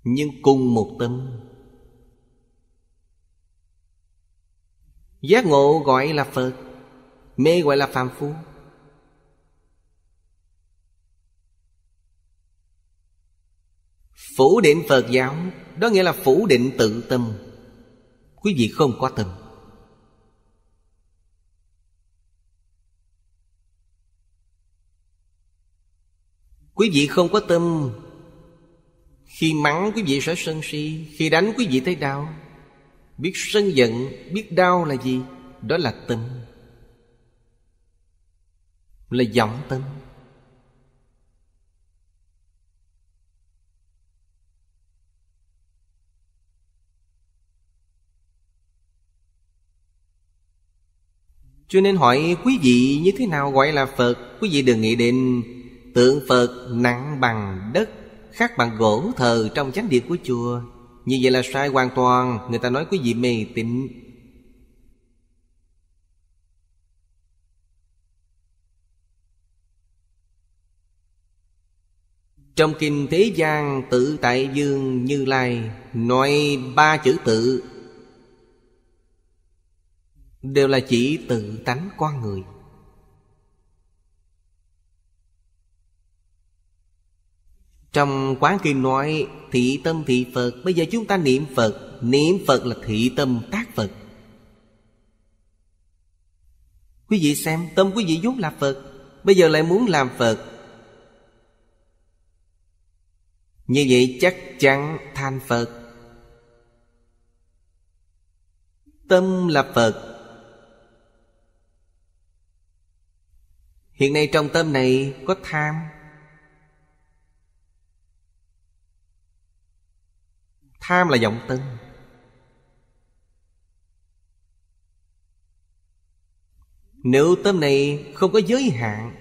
nhưng cùng một tâm giác ngộ gọi là phật mê gọi là phàm phu phủ định phật giáo đó nghĩa là phủ định tự tâm Quý vị không có tâm Quý vị không có tâm Khi mắng quý vị sẽ sân si Khi đánh quý vị thấy đau Biết sân giận Biết đau là gì Đó là tâm Là giọng tâm Cho nên hỏi quý vị như thế nào gọi là Phật Quý vị đừng nghĩ đến tượng Phật nặng bằng đất Khác bằng gỗ thờ trong chánh điện của chùa Như vậy là sai hoàn toàn Người ta nói quý vị mê tín Trong kinh thế gian tự tại dương như lai Nói ba chữ tự đều là chỉ tự tánh con người trong quán kinh nói thị tâm thị phật bây giờ chúng ta niệm phật niệm phật là thị tâm tác phật quý vị xem tâm quý vị vốn là phật bây giờ lại muốn làm phật như vậy chắc chắn thành phật tâm là phật hiện nay trong tâm này có tham tham là vọng tâm nếu tâm này không có giới hạn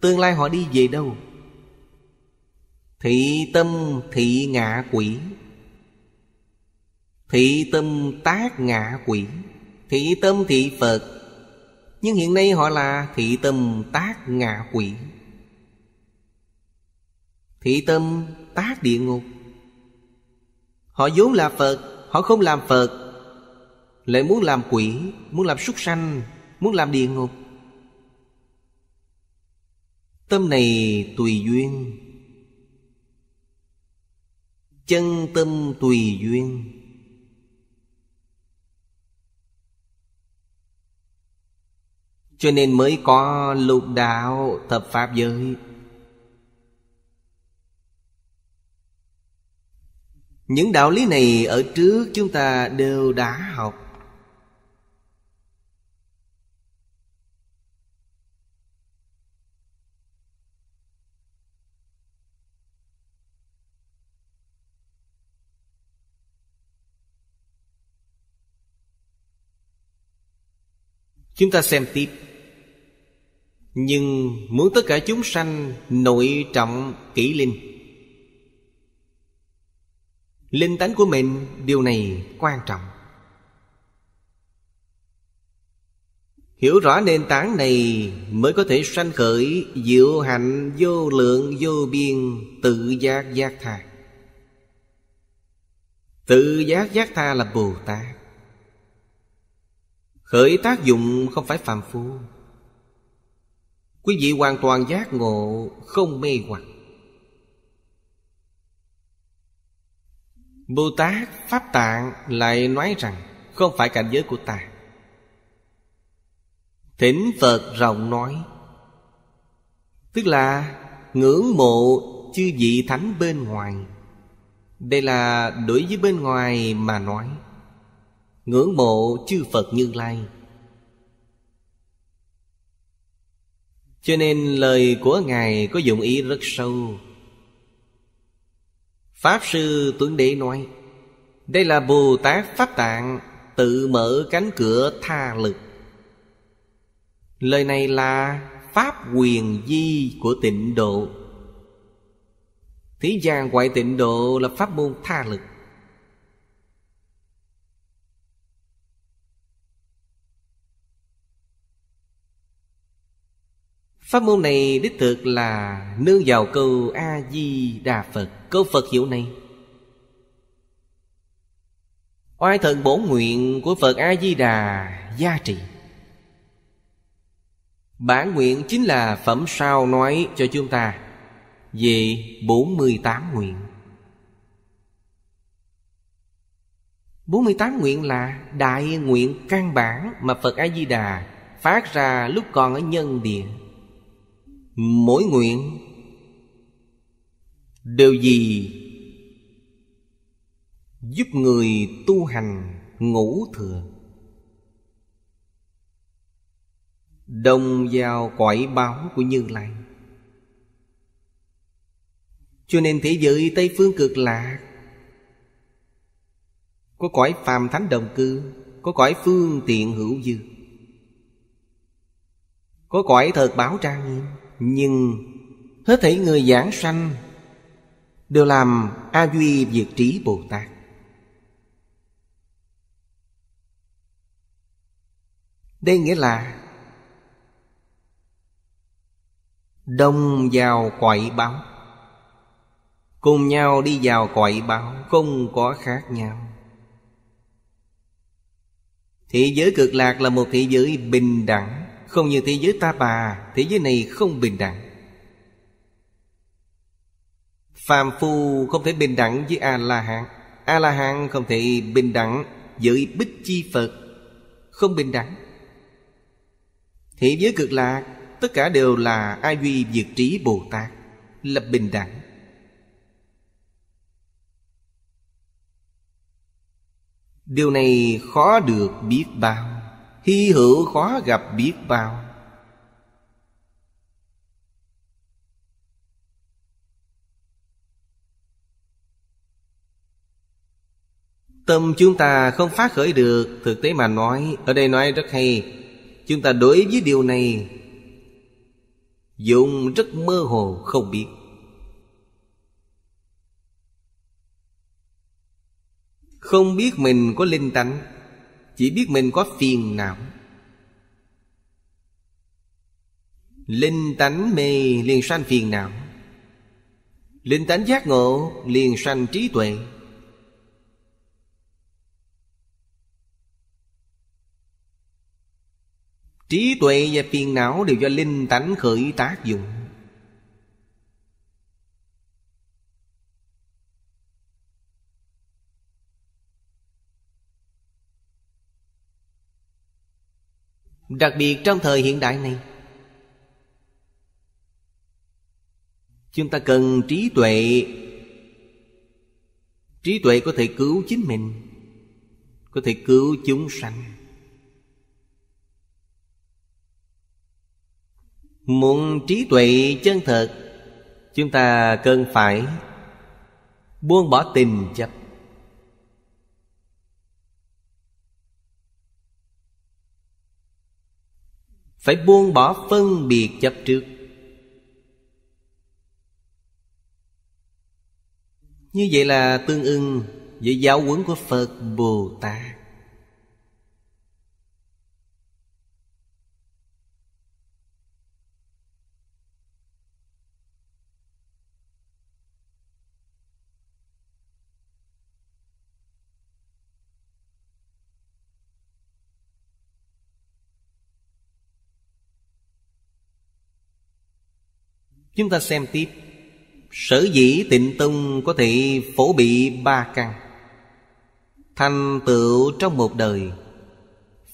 tương lai họ đi về đâu thị tâm thị ngạ quỷ Thị tâm tác ngạ quỷ Thị tâm thị Phật Nhưng hiện nay họ là thị tâm tác ngạ quỷ Thị tâm tác địa ngục Họ vốn là Phật Họ không làm Phật Lại muốn làm quỷ Muốn làm súc sanh Muốn làm địa ngục Tâm này tùy duyên Chân tâm tùy duyên Cho nên mới có lục đạo thập pháp giới Những đạo lý này ở trước chúng ta đều đã học Chúng ta xem tiếp nhưng muốn tất cả chúng sanh nội trọng kỹ linh linh tánh của mình điều này quan trọng hiểu rõ nền tảng này mới có thể sanh khởi diệu hạnh vô lượng vô biên tự giác giác tha tự giác giác tha là bồ tát khởi tác dụng không phải phàm phu Quý vị hoàn toàn giác ngộ không mê hoặc Bồ Tát Pháp Tạng lại nói rằng Không phải cảnh giới của ta Thỉnh Phật rộng nói Tức là ngưỡng mộ chư vị thánh bên ngoài Đây là đối với bên ngoài mà nói Ngưỡng mộ chư Phật Như Lai cho nên lời của ngài có dụng ý rất sâu pháp sư tuấn đế nói đây là bồ tát pháp tạng tự mở cánh cửa tha lực lời này là pháp quyền di của tịnh độ Thế gian ngoại tịnh độ là pháp môn tha lực Pháp môn này đích thực là nương vào câu A-di-đà Phật Câu Phật hiểu này Oai thần bổ nguyện của Phật A-di-đà gia trị Bản nguyện chính là phẩm sao nói cho chúng ta Về 48 nguyện 48 nguyện là đại nguyện căn bản mà Phật A-di-đà phát ra lúc còn ở nhân địa mỗi nguyện đều gì giúp người tu hành ngũ thừa đồng vào cõi báo của như lai cho nên thế giới tây phương cực lạc có cõi phàm thánh đồng cư có cõi phương tiện hữu dư có cõi thật báo trang nghiêm Nhưng hết thảy người giảng sanh Đều làm A Duy Việt Trí Bồ Tát Đây nghĩa là Đông vào cõi báo Cùng nhau đi vào cõi báo Không có khác nhau Thị giới cực lạc là một thị giới bình đẳng không như thế giới ta bà Thế giới này không bình đẳng Phàm phu không thể bình đẳng với A-la-hán A-la-hán không thể bình đẳng với bích chi Phật Không bình đẳng Thế giới cực lạc Tất cả đều là A Duy Diệt Trí Bồ Tát Là bình đẳng Điều này khó được biết bao hy hữu khó gặp biết bao Tâm chúng ta không phát khởi được Thực tế mà nói Ở đây nói rất hay Chúng ta đối với điều này Dùng rất mơ hồ không biết Không biết mình có linh tánh chỉ biết mình có phiền não linh tánh mê liền sanh phiền não linh tánh giác ngộ liền sanh trí tuệ trí tuệ và phiền não đều do linh tánh khởi tác dụng Đặc biệt trong thời hiện đại này Chúng ta cần trí tuệ Trí tuệ có thể cứu chính mình Có thể cứu chúng sanh Muốn trí tuệ chân thật Chúng ta cần phải Buông bỏ tình chấp phải buông bỏ phân biệt chấp trước như vậy là tương ưng với giáo huấn của phật bồ tát Chúng ta xem tiếp Sở dĩ tịnh tông có thể phổ bị ba căn Thành tựu trong một đời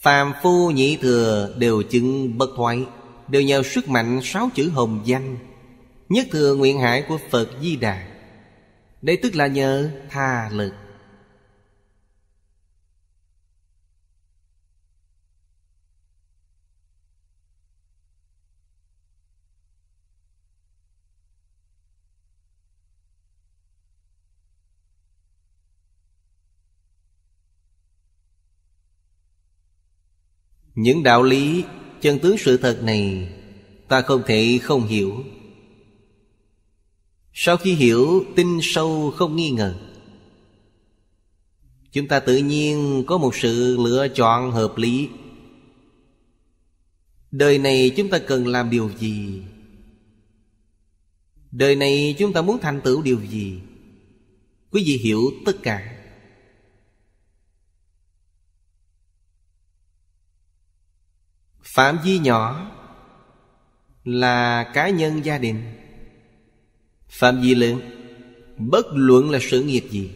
Phàm phu nhị thừa đều chứng bất thoái Đều nhờ sức mạnh sáu chữ hồng danh Nhất thừa nguyện hải của Phật Di Đà Đây tức là nhờ tha lực Những đạo lý chân tướng sự thật này Ta không thể không hiểu Sau khi hiểu tin sâu không nghi ngờ Chúng ta tự nhiên có một sự lựa chọn hợp lý Đời này chúng ta cần làm điều gì? Đời này chúng ta muốn thành tựu điều gì? Quý vị hiểu tất cả phạm vi nhỏ là cá nhân gia đình phạm vi lớn bất luận là sự nghiệp gì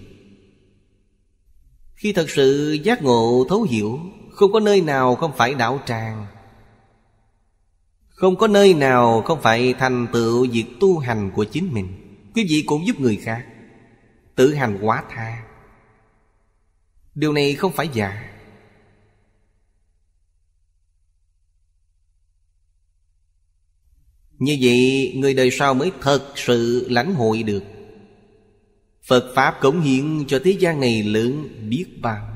khi thật sự giác ngộ thấu hiểu không có nơi nào không phải đảo tràng không có nơi nào không phải thành tựu việc tu hành của chính mình quý vị cũng giúp người khác tự hành quá tha điều này không phải giả Như vậy người đời sau mới thật sự lãnh hội được Phật Pháp cống hiến cho thế gian này lớn biết bao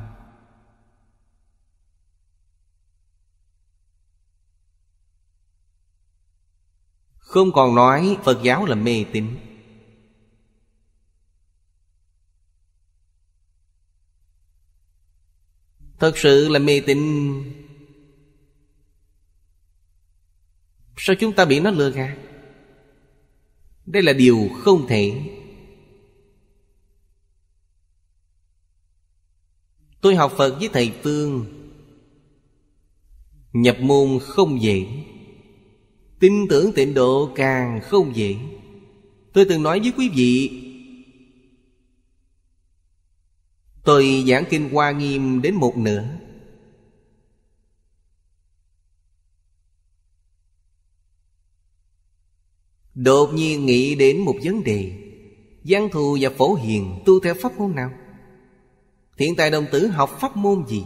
Không còn nói Phật giáo là mê tín Thật sự là mê tín Sao chúng ta bị nó lừa gạt Đây là điều không thể Tôi học Phật với thầy Phương Nhập môn không dễ Tin tưởng tịnh độ càng không dễ Tôi từng nói với quý vị Tôi giảng kinh Hoa Nghiêm đến một nửa Đột nhiên nghĩ đến một vấn đề Giang thù và phổ hiền tu theo pháp môn nào? Thiện tài đồng tử học pháp môn gì?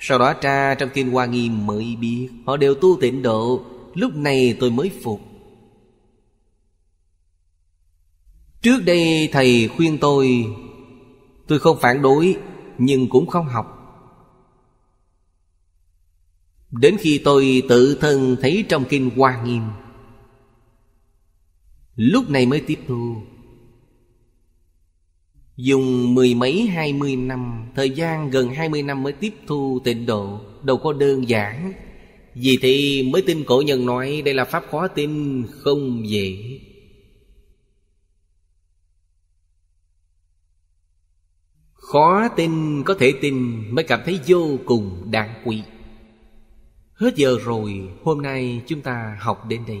Sau đó tra trong kinh Hoa Nghiêm mới biết Họ đều tu tịnh độ Lúc này tôi mới phục Trước đây thầy khuyên tôi Tôi không phản đối Nhưng cũng không học Đến khi tôi tự thân thấy trong kinh Hoa Nghiêm Lúc này mới tiếp thu Dùng mười mấy hai mươi năm Thời gian gần hai mươi năm mới tiếp thu tịnh độ Đâu có đơn giản Vì thì mới tin cổ nhân nói Đây là pháp khó tin không dễ Khó tin có thể tin Mới cảm thấy vô cùng đáng quý Hết giờ rồi Hôm nay chúng ta học đến đây